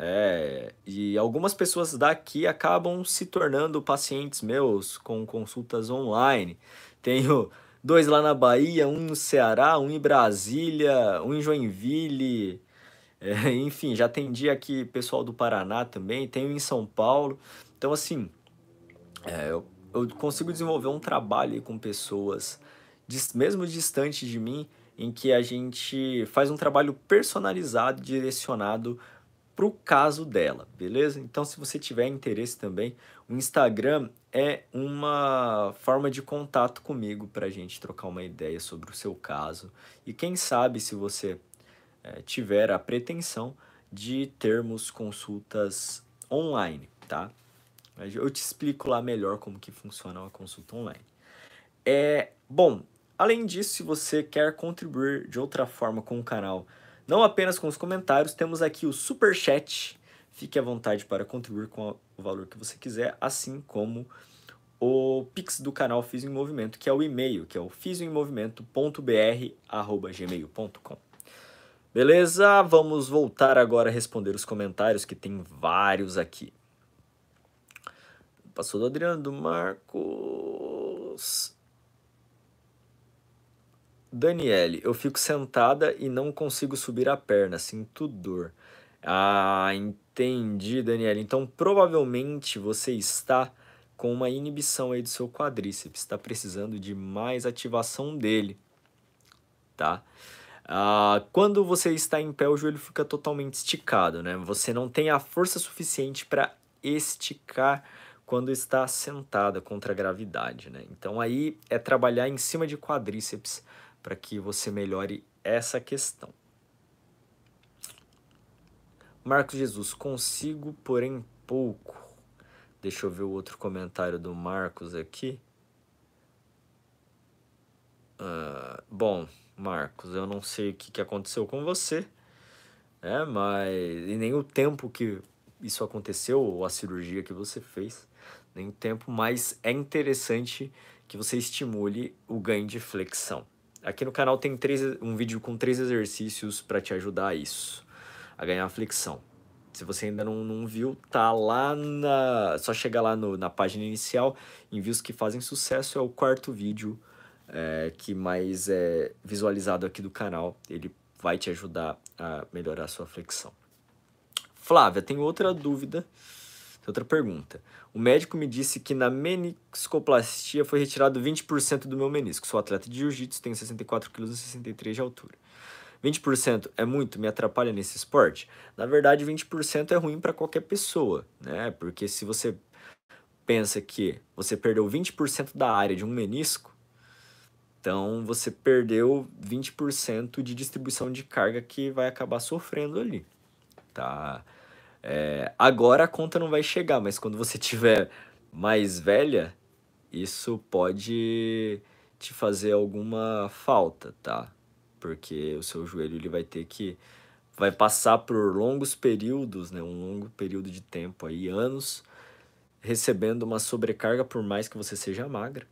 É, e algumas pessoas daqui acabam se tornando pacientes meus com consultas online. Tenho dois lá na Bahia, um no Ceará, um em Brasília, um em Joinville. É, *laughs* enfim, já atendi aqui pessoal do Paraná também, tenho em São Paulo. Então, assim, é, eu, eu, consigo desenvolver um trabalho com pessoas, mesmo distante de mim, em que a gente faz um trabalho personalizado, direcionado para o caso dela, beleza? Então, se você tiver interesse também, o Instagram é uma forma de contato comigo para a gente trocar uma ideia sobre o seu caso. E quem sabe se você é, tiver a pretensão de termos consultas online, tá? Eu te explico lá melhor como que funciona uma consulta online. É, bom, além disso, se você quer contribuir de outra forma com o canal, não apenas com os comentários, temos aqui o super chat Fique à vontade para contribuir com o valor que você quiser, assim como o Pix do canal Fiz em Movimento, que é o e-mail, que é o fizemomovimento.br@gmail.com. Beleza? Vamos voltar agora a responder os comentários que tem vários aqui. Passou do Adriano, do Marcos. Daniele, eu fico sentada e não consigo subir a perna, sinto dor. Ah, então Entendi, Daniela. Então, provavelmente você está com uma inibição aí do seu quadríceps, está precisando de mais ativação dele, tá? Ah, quando você está em pé, o joelho fica totalmente esticado, né? Você não tem a força suficiente para esticar quando está sentada contra a gravidade, né? Então aí é trabalhar em cima de quadríceps para que você melhore essa questão. Marcos Jesus, consigo, porém pouco. Deixa eu ver o outro comentário do Marcos aqui. Uh, bom, Marcos, eu não sei o que, aconteceu com você, né? Mas e nem o tempo que isso aconteceu ou a cirurgia que você fez, nem o tempo, mas é interessante que você estimule o ganho de flexão. Aqui no canal tem três, um vídeo com três exercícios para te ajudar a isso a ganhar flexão. Se você ainda não, não viu, tá lá na. Só chegar lá no, na página inicial. Envios que fazem sucesso é o quarto vídeo é, que mais é visualizado aqui do canal. Ele vai te ajudar a melhorar a sua flexão. Flávia, tem outra dúvida, outra pergunta. O médico me disse que na meniscoplastia foi retirado 20% do meu menisco. Sou atleta de jiu-jitsu, tenho 64 kg e 63 de altura. 20% é muito, me atrapalha nesse esporte? Na verdade, 20% é ruim para qualquer pessoa, né? Porque se você pensa que você perdeu 20% da área de um menisco, então você perdeu 20% de distribuição de carga que vai acabar sofrendo ali, tá? É, agora a conta não vai chegar, mas quando você *laughs* tiver mais velha, isso pode te fazer alguma falta, tá? porque o seu joelho ele vai ter que vai passar por longos períodos, né, um longo período de tempo aí, anos, recebendo uma sobrecarga por mais que você seja magra.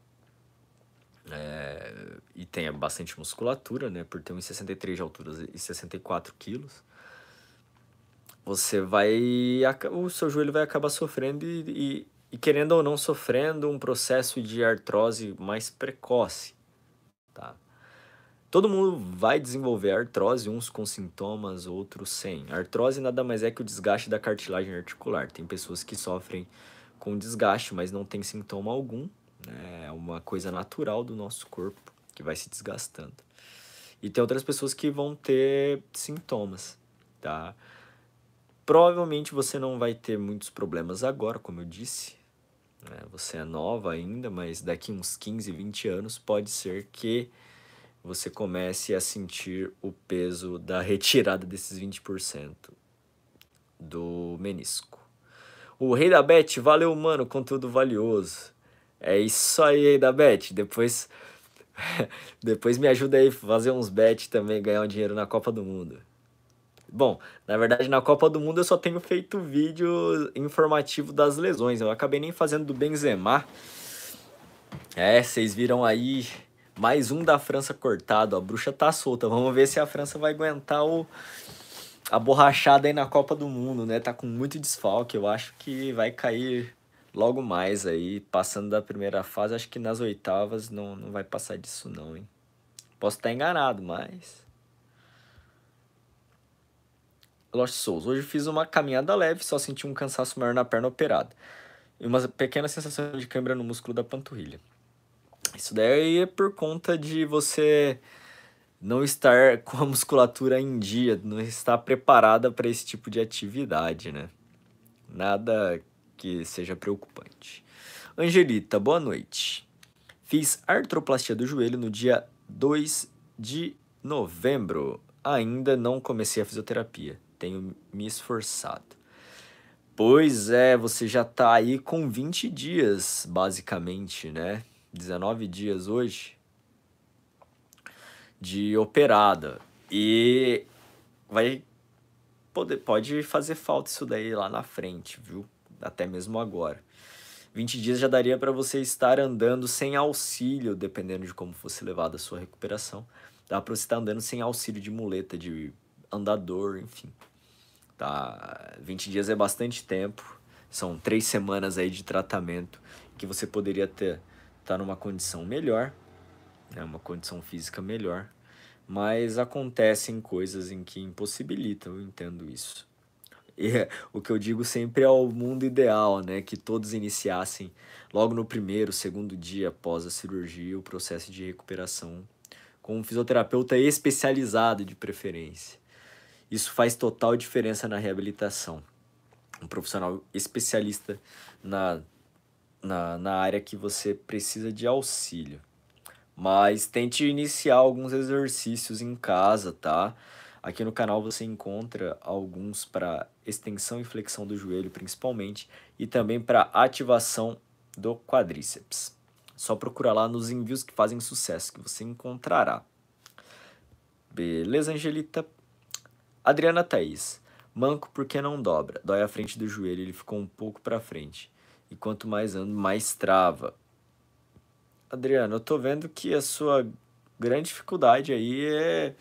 É, e tenha bastante musculatura, né, por ter 1,63 de altura e 64 quilos, você vai, o seu joelho vai acabar sofrendo e, e, e querendo ou não sofrendo um processo de artrose mais precoce, tá? Todo mundo vai desenvolver artrose, uns com sintomas, outros sem. Artrose nada mais é que o desgaste da cartilagem articular. Tem pessoas que sofrem com desgaste, mas não tem sintoma algum. Né? É uma coisa natural do nosso corpo que vai se desgastando. E tem outras pessoas que vão ter sintomas, tá? Provavelmente você não vai ter muitos problemas agora, como eu disse. Né? Você é nova ainda, mas daqui uns 15, 20 anos pode ser que você comece a sentir o peso da retirada desses 20% do menisco. O Rei da Bet, valeu, mano, conteúdo valioso. É isso aí, Rei da Bet. Depois, *laughs* depois me ajuda aí a fazer uns bet também, ganhar um dinheiro na Copa do Mundo. Bom, na verdade, na Copa do Mundo eu só tenho feito vídeo informativo das lesões. Eu acabei nem fazendo do Benzema. É, vocês viram aí mais um da França cortado. A bruxa tá solta. Vamos ver se a França vai aguentar o, a borrachada aí na Copa do Mundo, né? Tá com muito desfalque. Eu acho que vai cair logo mais aí. Passando da primeira fase, acho que nas oitavas não, não vai passar disso, não, hein? Posso estar enganado, mas. Lost Souls. Hoje fiz uma caminhada leve, só senti um cansaço maior na perna operada. E uma pequena sensação de câimbra no músculo da panturrilha. Isso daí é por conta de você não estar *laughs* com a musculatura em dia, não estar preparada para esse tipo de atividade, né? Nada que seja preocupante. Angelita, boa noite. Fiz artroplastia do joelho no dia 2 de novembro. Ainda não comecei a fisioterapia. Tenho me esforçado. Pois é, você já está aí com 20 dias, basicamente, né? 19 dias hoje de operada. E vai poder, pode fazer falta isso daí lá na frente, viu? Até mesmo agora. 20 dias já daria para você estar andando sem auxílio, dependendo de como fosse levada a sua recuperação. Dá para você estar tá andando sem auxílio de muleta, de andador, enfim. Tá? 20 dias é bastante tempo. São três semanas aí de tratamento que você poderia ter está numa condição melhor, né, uma condição física melhor, mas acontecem coisas em que impossibilitam, eu entendo isso. E é, o que eu digo sempre é o mundo ideal, né, que todos iniciassem logo no primeiro, segundo dia após a cirurgia o processo de recuperação com um fisioterapeuta especializado de preferência. Isso faz total diferença na reabilitação. Um profissional especialista na na, na área que você precisa de auxílio. Mas tente iniciar alguns exercícios em casa, tá? Aqui no canal você encontra alguns para extensão e flexão do joelho, principalmente, e também para ativação do quadríceps. Só procura lá nos envios que fazem sucesso que você encontrará. Beleza, Angelita? Adriana Thaís. Manco porque não dobra. Dói a frente do joelho, ele ficou um pouco para frente. E quanto mais ando, mais trava. Adriano, eu tô vendo que a sua grande dificuldade aí é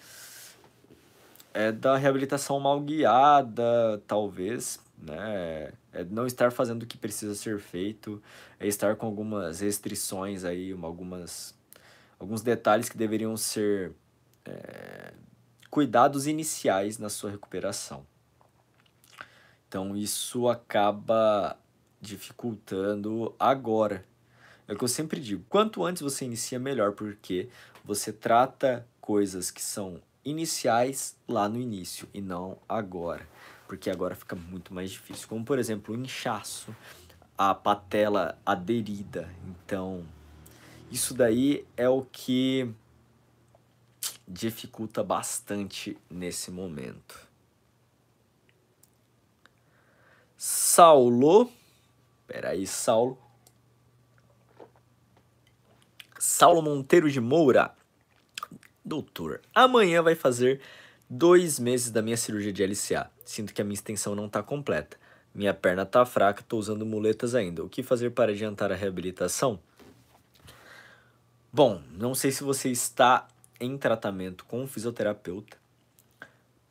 é da reabilitação mal guiada, talvez, né? É não estar fazendo o que precisa ser feito, é estar com algumas restrições aí, algumas alguns detalhes que deveriam ser é, cuidados iniciais na sua recuperação. Então isso acaba dificultando agora. É o que eu sempre digo: quanto antes você inicia, melhor, porque você trata coisas que são iniciais lá no início e não agora, porque agora fica muito mais difícil. Como, por exemplo, o inchaço, a patela aderida. Então, isso daí é o que dificulta bastante nesse momento. Saulo Pera aí, Saulo. Saulo Monteiro de Moura. Doutor, amanhã vai fazer dois meses da minha cirurgia de LCA. Sinto que a minha extensão não está completa. Minha perna está fraca, estou usando muletas ainda. O que fazer para adiantar a reabilitação? Bom, não sei se você está em tratamento com um fisioterapeuta,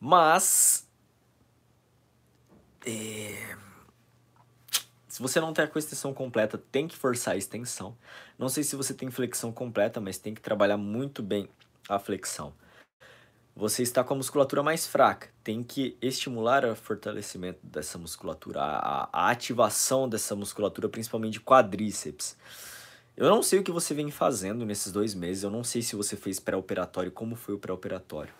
mas. É se você não tem a extensão completa, tem que forçar a extensão. Não sei se você tem flexão completa, mas tem que trabalhar muito bem a flexão. Você está com a musculatura mais fraca, tem que estimular o fortalecimento dessa musculatura, a, a ativação dessa musculatura, principalmente quadríceps. Eu não sei o que você vem fazendo nesses dois meses, eu não sei se você fez pré-operatório, como foi o pré-operatório.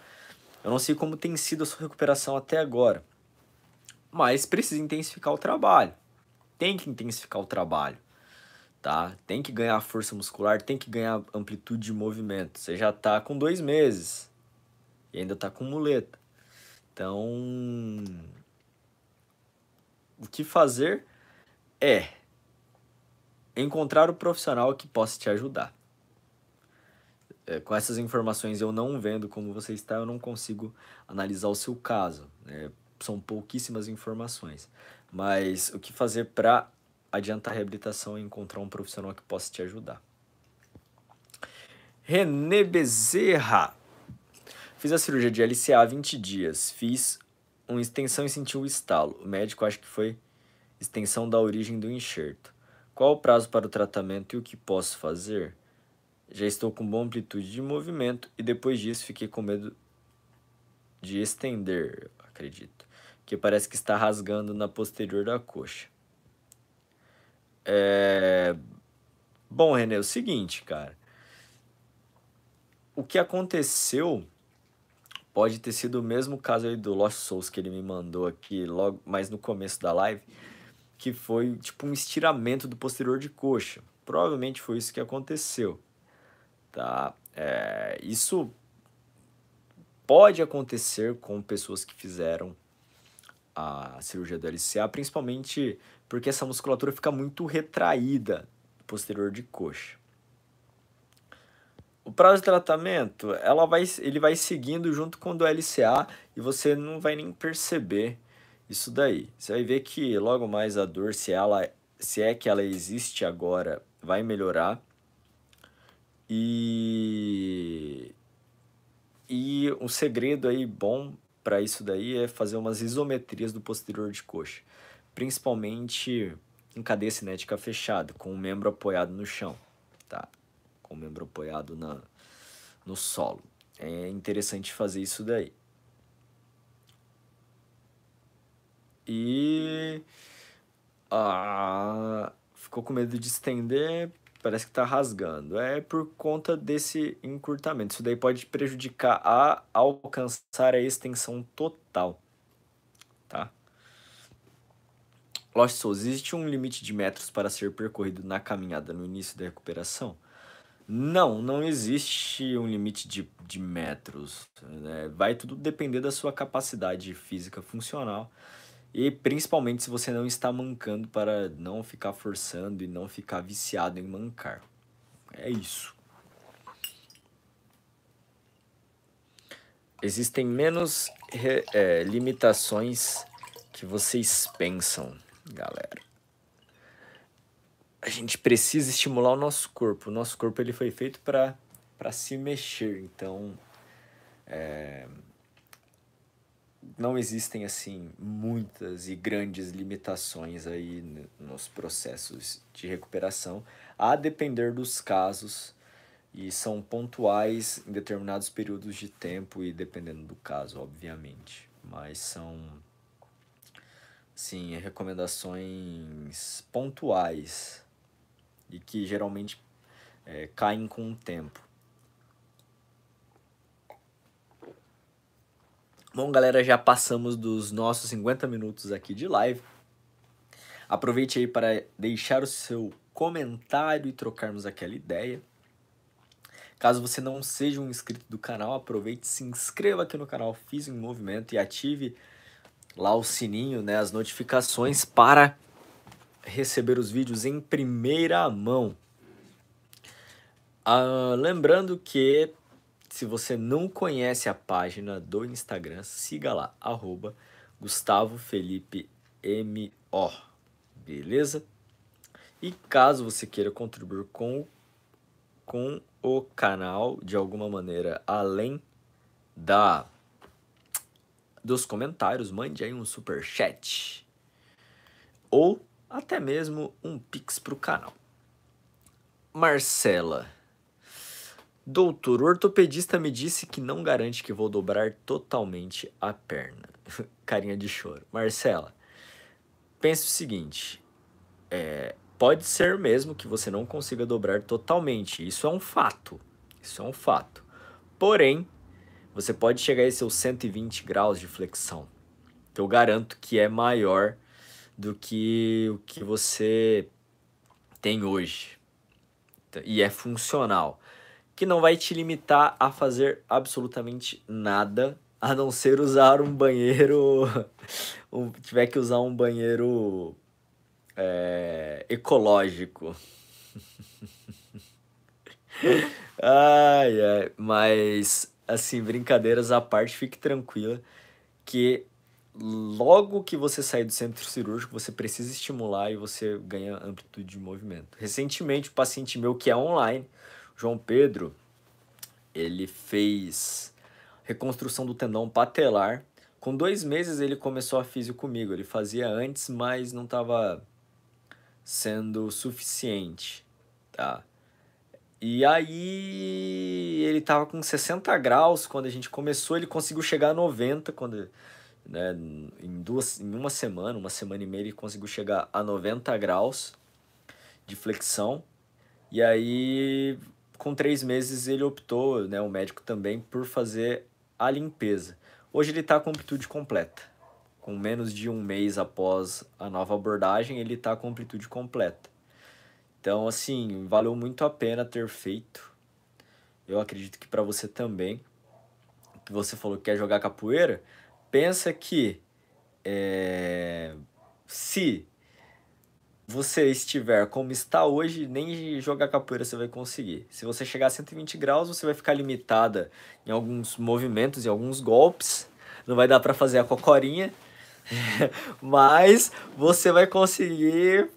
Eu não sei como tem sido a sua recuperação até agora, mas precisa intensificar o trabalho tem que intensificar o trabalho, tá? Tem que ganhar força muscular, tem que ganhar amplitude de movimento. Você já tá com dois meses e ainda tá com muleta. Então, o que fazer é encontrar o profissional que possa te ajudar. É, com essas informações eu não vendo como você está, eu não consigo analisar o seu caso. Né? São pouquíssimas informações. Mas o que fazer para adiantar a reabilitação e encontrar um profissional que possa te ajudar? René Bezerra. Fiz a cirurgia de LCA há 20 dias. Fiz uma extensão e senti um estalo. O médico acha que foi extensão da origem do enxerto. Qual o prazo para o tratamento e o que posso fazer? Já estou com boa amplitude de movimento e depois disso fiquei com medo de estender, acredito que parece que está rasgando na posterior da coxa. É... Bom, René, é o seguinte, cara. O que aconteceu pode ter sido o mesmo caso aí do Lost Souls que ele me mandou aqui logo mais no começo da live, que foi tipo um estiramento do posterior de coxa. Provavelmente foi isso que aconteceu, tá? É... Isso pode acontecer com pessoas que fizeram a cirurgia do LCA, principalmente porque essa musculatura fica muito retraída posterior de coxa. O prazo de tratamento, ela vai, ele vai seguindo junto com o do LCA e você não vai nem perceber isso daí. Você vai ver que logo mais a dor, se ela se é que ela existe agora, vai melhorar. E e um segredo aí bom para isso daí é fazer umas isometrias do posterior de coxa, principalmente em cadeia cinética fechada, com o membro apoiado no chão, tá? Com o membro apoiado na, no solo. É interessante fazer isso daí. E ah, ficou com medo de estender, parece que está rasgando. É por conta desse encurtamento. Isso daí pode prejudicar a alcançar a extensão total. Tá? Lost Souls, existe um limite de metros para ser percorrido na caminhada no início da recuperação? Não, não existe um limite de, de metros. Né? Vai tudo depender da sua capacidade física funcional e principalmente se você não está mancando para não ficar forçando e não ficar viciado em mancar. É isso. Existem menos é, limitações que vocês pensam, galera. A gente precisa estimular o nosso corpo. O nosso corpo ele foi feito para se mexer. Então, é, não existem assim muitas e grandes limitações aí nos processos de recuperação, a depender dos casos e são pontuais em determinados períodos de tempo e dependendo do caso, obviamente, mas são sim recomendações pontuais e que geralmente é, caem com o tempo. Bom, galera, já passamos dos nossos 50 minutos aqui de live. Aproveite aí para deixar o seu comentário e trocarmos aquela ideia. Caso você não seja um inscrito do canal, aproveite, se inscreva aqui no canal Fiz em Movimento e ative lá o sininho, né, as notificações para receber os vídeos em primeira mão. Ah, lembrando que se você não conhece a página do Instagram, siga lá, arroba beleza? E caso você queira contribuir com, com o canal de alguma maneira, além da dos comentários, mande aí um super chat ou até mesmo um pix pro canal. Marcela Doutor, o ortopedista me disse que não garante que vou dobrar totalmente a perna. *laughs* Carinha de choro. Marcela, pense o seguinte: é, pode ser mesmo que você não consiga dobrar totalmente. Isso é um fato. Isso é um fato. Porém, você pode chegar a seus 120 graus de flexão. Então, eu garanto que é maior do que o que você tem hoje. E é funcional que não vai te limitar a fazer absolutamente nada, a não ser usar um banheiro, *laughs* tiver que usar um banheiro é, ecológico. *laughs* ai, ai, mas assim, brincadeiras à parte, fique tranquila que logo que você sair do centro cirúrgico, você precisa estimular e você ganha amplitude de movimento. Recentemente, o paciente meu que é online, João Pedro, ele fez reconstrução do tendão patelar. Com dois meses ele começou a físio comigo. Ele fazia antes, mas não estava sendo suficiente, tá? E aí ele tava com 60 graus quando a gente começou, ele conseguiu chegar a 90 quando né, em duas em uma semana, uma semana e meia ele conseguiu chegar a 90 graus de flexão. E aí com três meses ele optou, né, o médico também, por fazer a limpeza. Hoje ele está com amplitude completa. Com menos de um mês após a nova abordagem, ele está com amplitude completa. Então, assim, valeu muito a pena ter feito. Eu acredito que para você também, que você falou que quer jogar capoeira, pensa que é, se você estiver como está hoje, nem jogar capoeira você vai conseguir. Se você chegar a 120 graus, você vai ficar limitada em alguns movimentos, em alguns golpes. Não vai dar para fazer a cocorinha, *laughs* mas você vai conseguir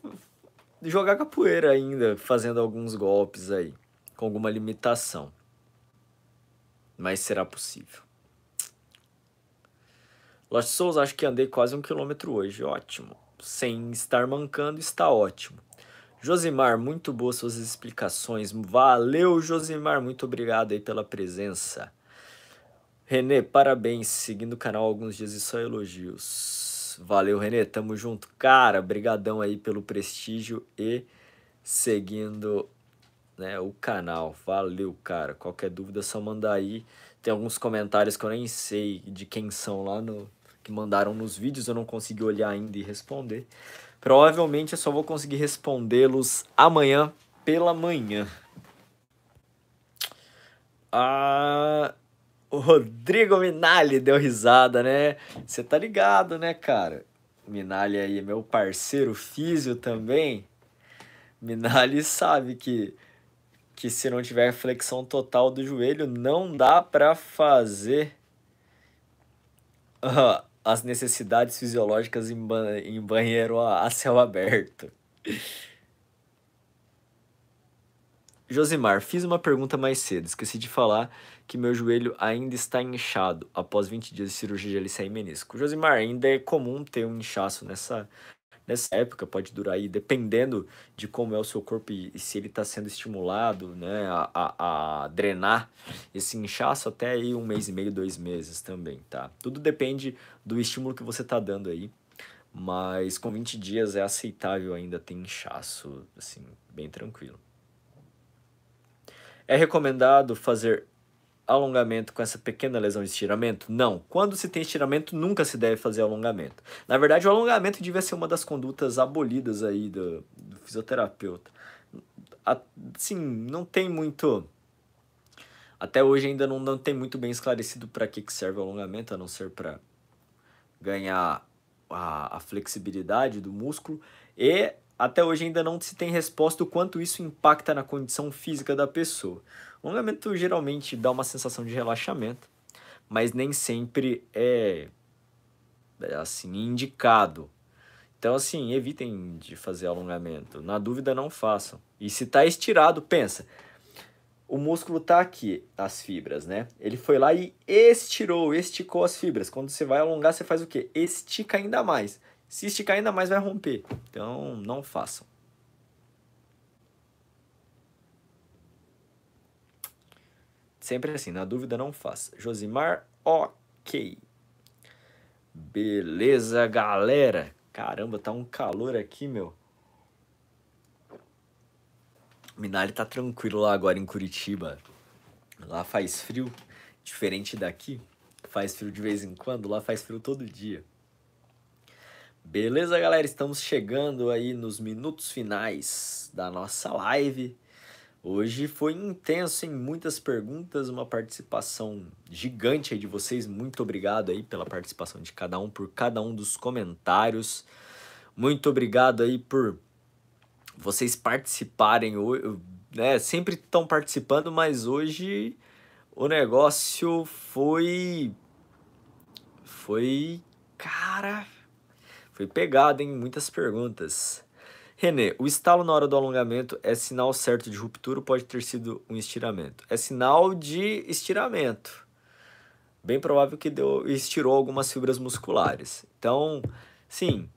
jogar capoeira ainda, fazendo alguns golpes aí, com alguma limitação. Mas será possível. Lost Souls, acho que andei quase um quilômetro hoje, ótimo sem estar mancando, está ótimo. Josimar, muito boas suas explicações. Valeu, Josimar, muito obrigado aí pela presença. Renê, parabéns, seguindo o canal alguns dias e só elogios. Valeu, Renê, tamo junto. Cara, brigadão aí pelo prestígio e seguindo né, o canal. Valeu, cara. Qualquer dúvida, é só mandar aí. Tem alguns comentários que eu nem sei de quem são lá no, que mandaram nos vídeos, eu não consegui olhar ainda e responder. Provavelmente eu só vou conseguir respondê-los amanhã pela manhã. Ah, o Rodrigo Minali deu risada, né? Você tá ligado, né, cara? Minali aí é meu parceiro físio também. Minali sabe que que se não tiver flexão total do joelho, não dá para fazer as necessidades fisiológicas em, ba em banheiro a, a céu aberto. Josimar, fiz uma pergunta mais cedo. Esqueci de falar que meu joelho ainda está inchado após 20 dias de cirurgia de LCA e menisco. Josimar, ainda é comum ter um inchaço nessa nessa época, pode durar aí, dependendo de como é o seu corpo e, se ele está sendo estimulado né, a, a, a, drenar esse inchaço até aí um mês e meio, dois meses também, tá? Tudo depende do estímulo que você está dando aí, mas com 20 dias é aceitável ainda ter inchaço, assim, bem tranquilo. É recomendado fazer alongamento com essa pequena lesão de estiramento? Não. Quando se tem estiramento, nunca se deve fazer alongamento. Na verdade, o alongamento devia ser uma das condutas abolidas aí do, do fisioterapeuta. Assim, não tem muito... Até hoje ainda não, não tem muito bem esclarecido para que, que serve o alongamento, a não ser para ganhar a, a flexibilidade do músculo. E até hoje ainda não se tem resposta o quanto isso impacta na condição física da pessoa. O alongamento geralmente dá uma sensação de relaxamento, mas nem sempre é, é assim indicado. Então assim, evitem de fazer alongamento. Na dúvida não façam. E se está estirado, pensa, o músculo está aqui, as fibras, né? Ele foi lá e estirou, esticou as fibras. Quando você vai alongar, você faz o quê? Estica ainda mais. Se esticar ainda mais, vai romper. Então, não façam. Sempre assim, na dúvida, não faça. Josimar, ok. Beleza, galera. Caramba, tá um calor aqui, meu. Minari tá tranquilo lá agora em Curitiba. Lá faz frio, diferente daqui. Faz frio de vez em quando, lá faz frio todo dia. Beleza, galera? Estamos chegando aí nos minutos finais da nossa live. Hoje foi intenso em muitas perguntas, uma participação gigante aí de vocês. Muito obrigado aí pela participação de cada um, por cada um dos comentários. Muito obrigado aí por vocês participarem, né? Sempre estão participando, mas hoje o negócio foi foi cara foi pegado em muitas perguntas. Renê. o estalo na hora do alongamento é sinal certo de ruptura ou pode ter sido um estiramento? É sinal de estiramento. Bem provável que deu, estirou algumas fibras musculares. Então, sim,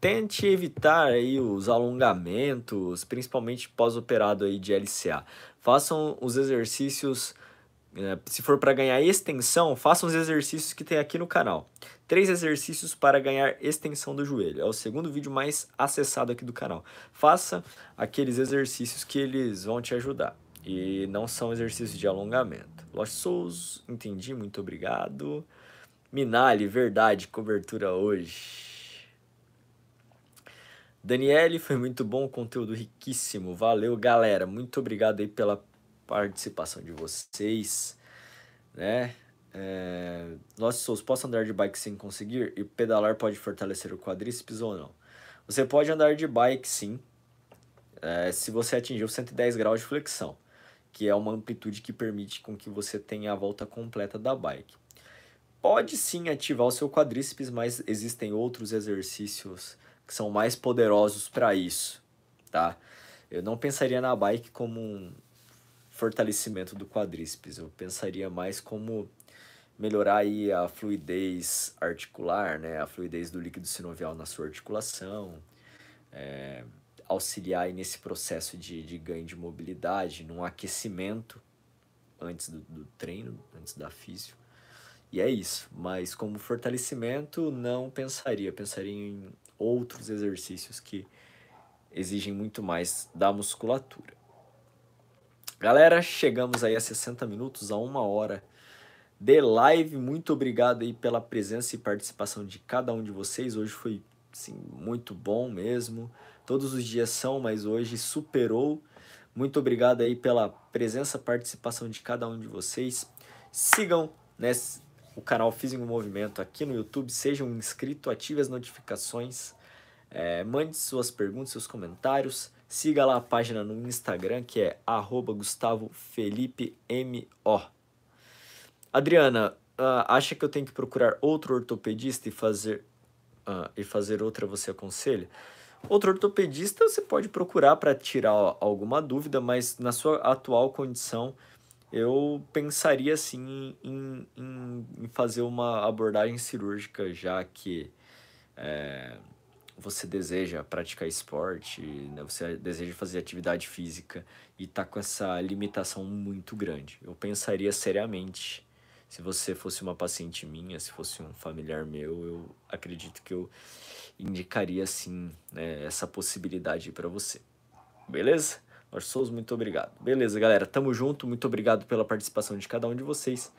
tente evitar aí os alongamentos, principalmente pós-operado aí de LCA. Façam os exercícios é, se for para ganhar extensão, faça os exercícios que tem aqui no canal. Três exercícios para ganhar extensão do joelho. É o segundo vídeo mais acessado aqui do canal. Faça aqueles exercícios que eles vão te ajudar. E não são exercícios de alongamento. Lost Souls, entendi, muito obrigado. Minali, verdade, cobertura hoje. Daniele, foi muito bom, conteúdo riquíssimo. Valeu, galera. Muito obrigado aí pela participação de vocês, né? É, nós souls, posso andar de bike sem conseguir? E pedalar pode fortalecer o quadríceps ou não? Você pode andar de bike sim, é, se você atingiu 110 graus de flexão, que é uma amplitude que permite com que você tenha a volta completa da bike. Pode sim ativar o seu quadríceps, mas existem outros exercícios que são mais poderosos para isso, tá? Eu não pensaria na bike como um, fortalecimento do quadríceps. Eu pensaria mais como melhorar aí a fluidez articular, né? A fluidez do líquido sinovial na sua articulação, é, auxiliar aí nesse processo de, de ganho de mobilidade, num aquecimento antes do, do treino, antes da física. E é isso. Mas como fortalecimento, não pensaria. Pensaria em outros exercícios que exigem muito mais da musculatura. Galera, chegamos aí a 60 minutos, a uma hora de live. Muito obrigado aí pela presença e participação de cada um de vocês. Hoje foi assim, muito bom mesmo. Todos os dias são, mas hoje superou. Muito obrigado aí pela presença, e participação de cada um de vocês. Sigam né, o canal um Movimento aqui no YouTube, sejam inscritos, ative as notificações, é, mande suas perguntas, seus comentários. Siga lá a página no Instagram que é @gustavo_felipe_mo. Adriana, uh, acha que eu tenho que procurar outro ortopedista e fazer uh, e fazer outra você aconselha? Outro ortopedista você pode procurar para tirar alguma dúvida, mas na sua atual condição eu pensaria sim em, em, em fazer uma abordagem cirúrgica, já que é, você deseja praticar esporte, né? você deseja fazer atividade física e está com essa limitação muito grande. Eu pensaria seriamente. Se você fosse uma paciente minha, se fosse um familiar meu, eu acredito que eu indicaria sim né, essa possibilidade para você. Beleza? Marçoso, muito obrigado. Beleza, galera. Tamo junto. Muito obrigado pela participação de cada um de vocês.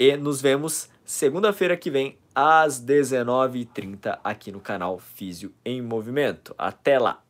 E nos vemos segunda-feira que vem, às 19h30, aqui no canal Físio em Movimento. Até lá!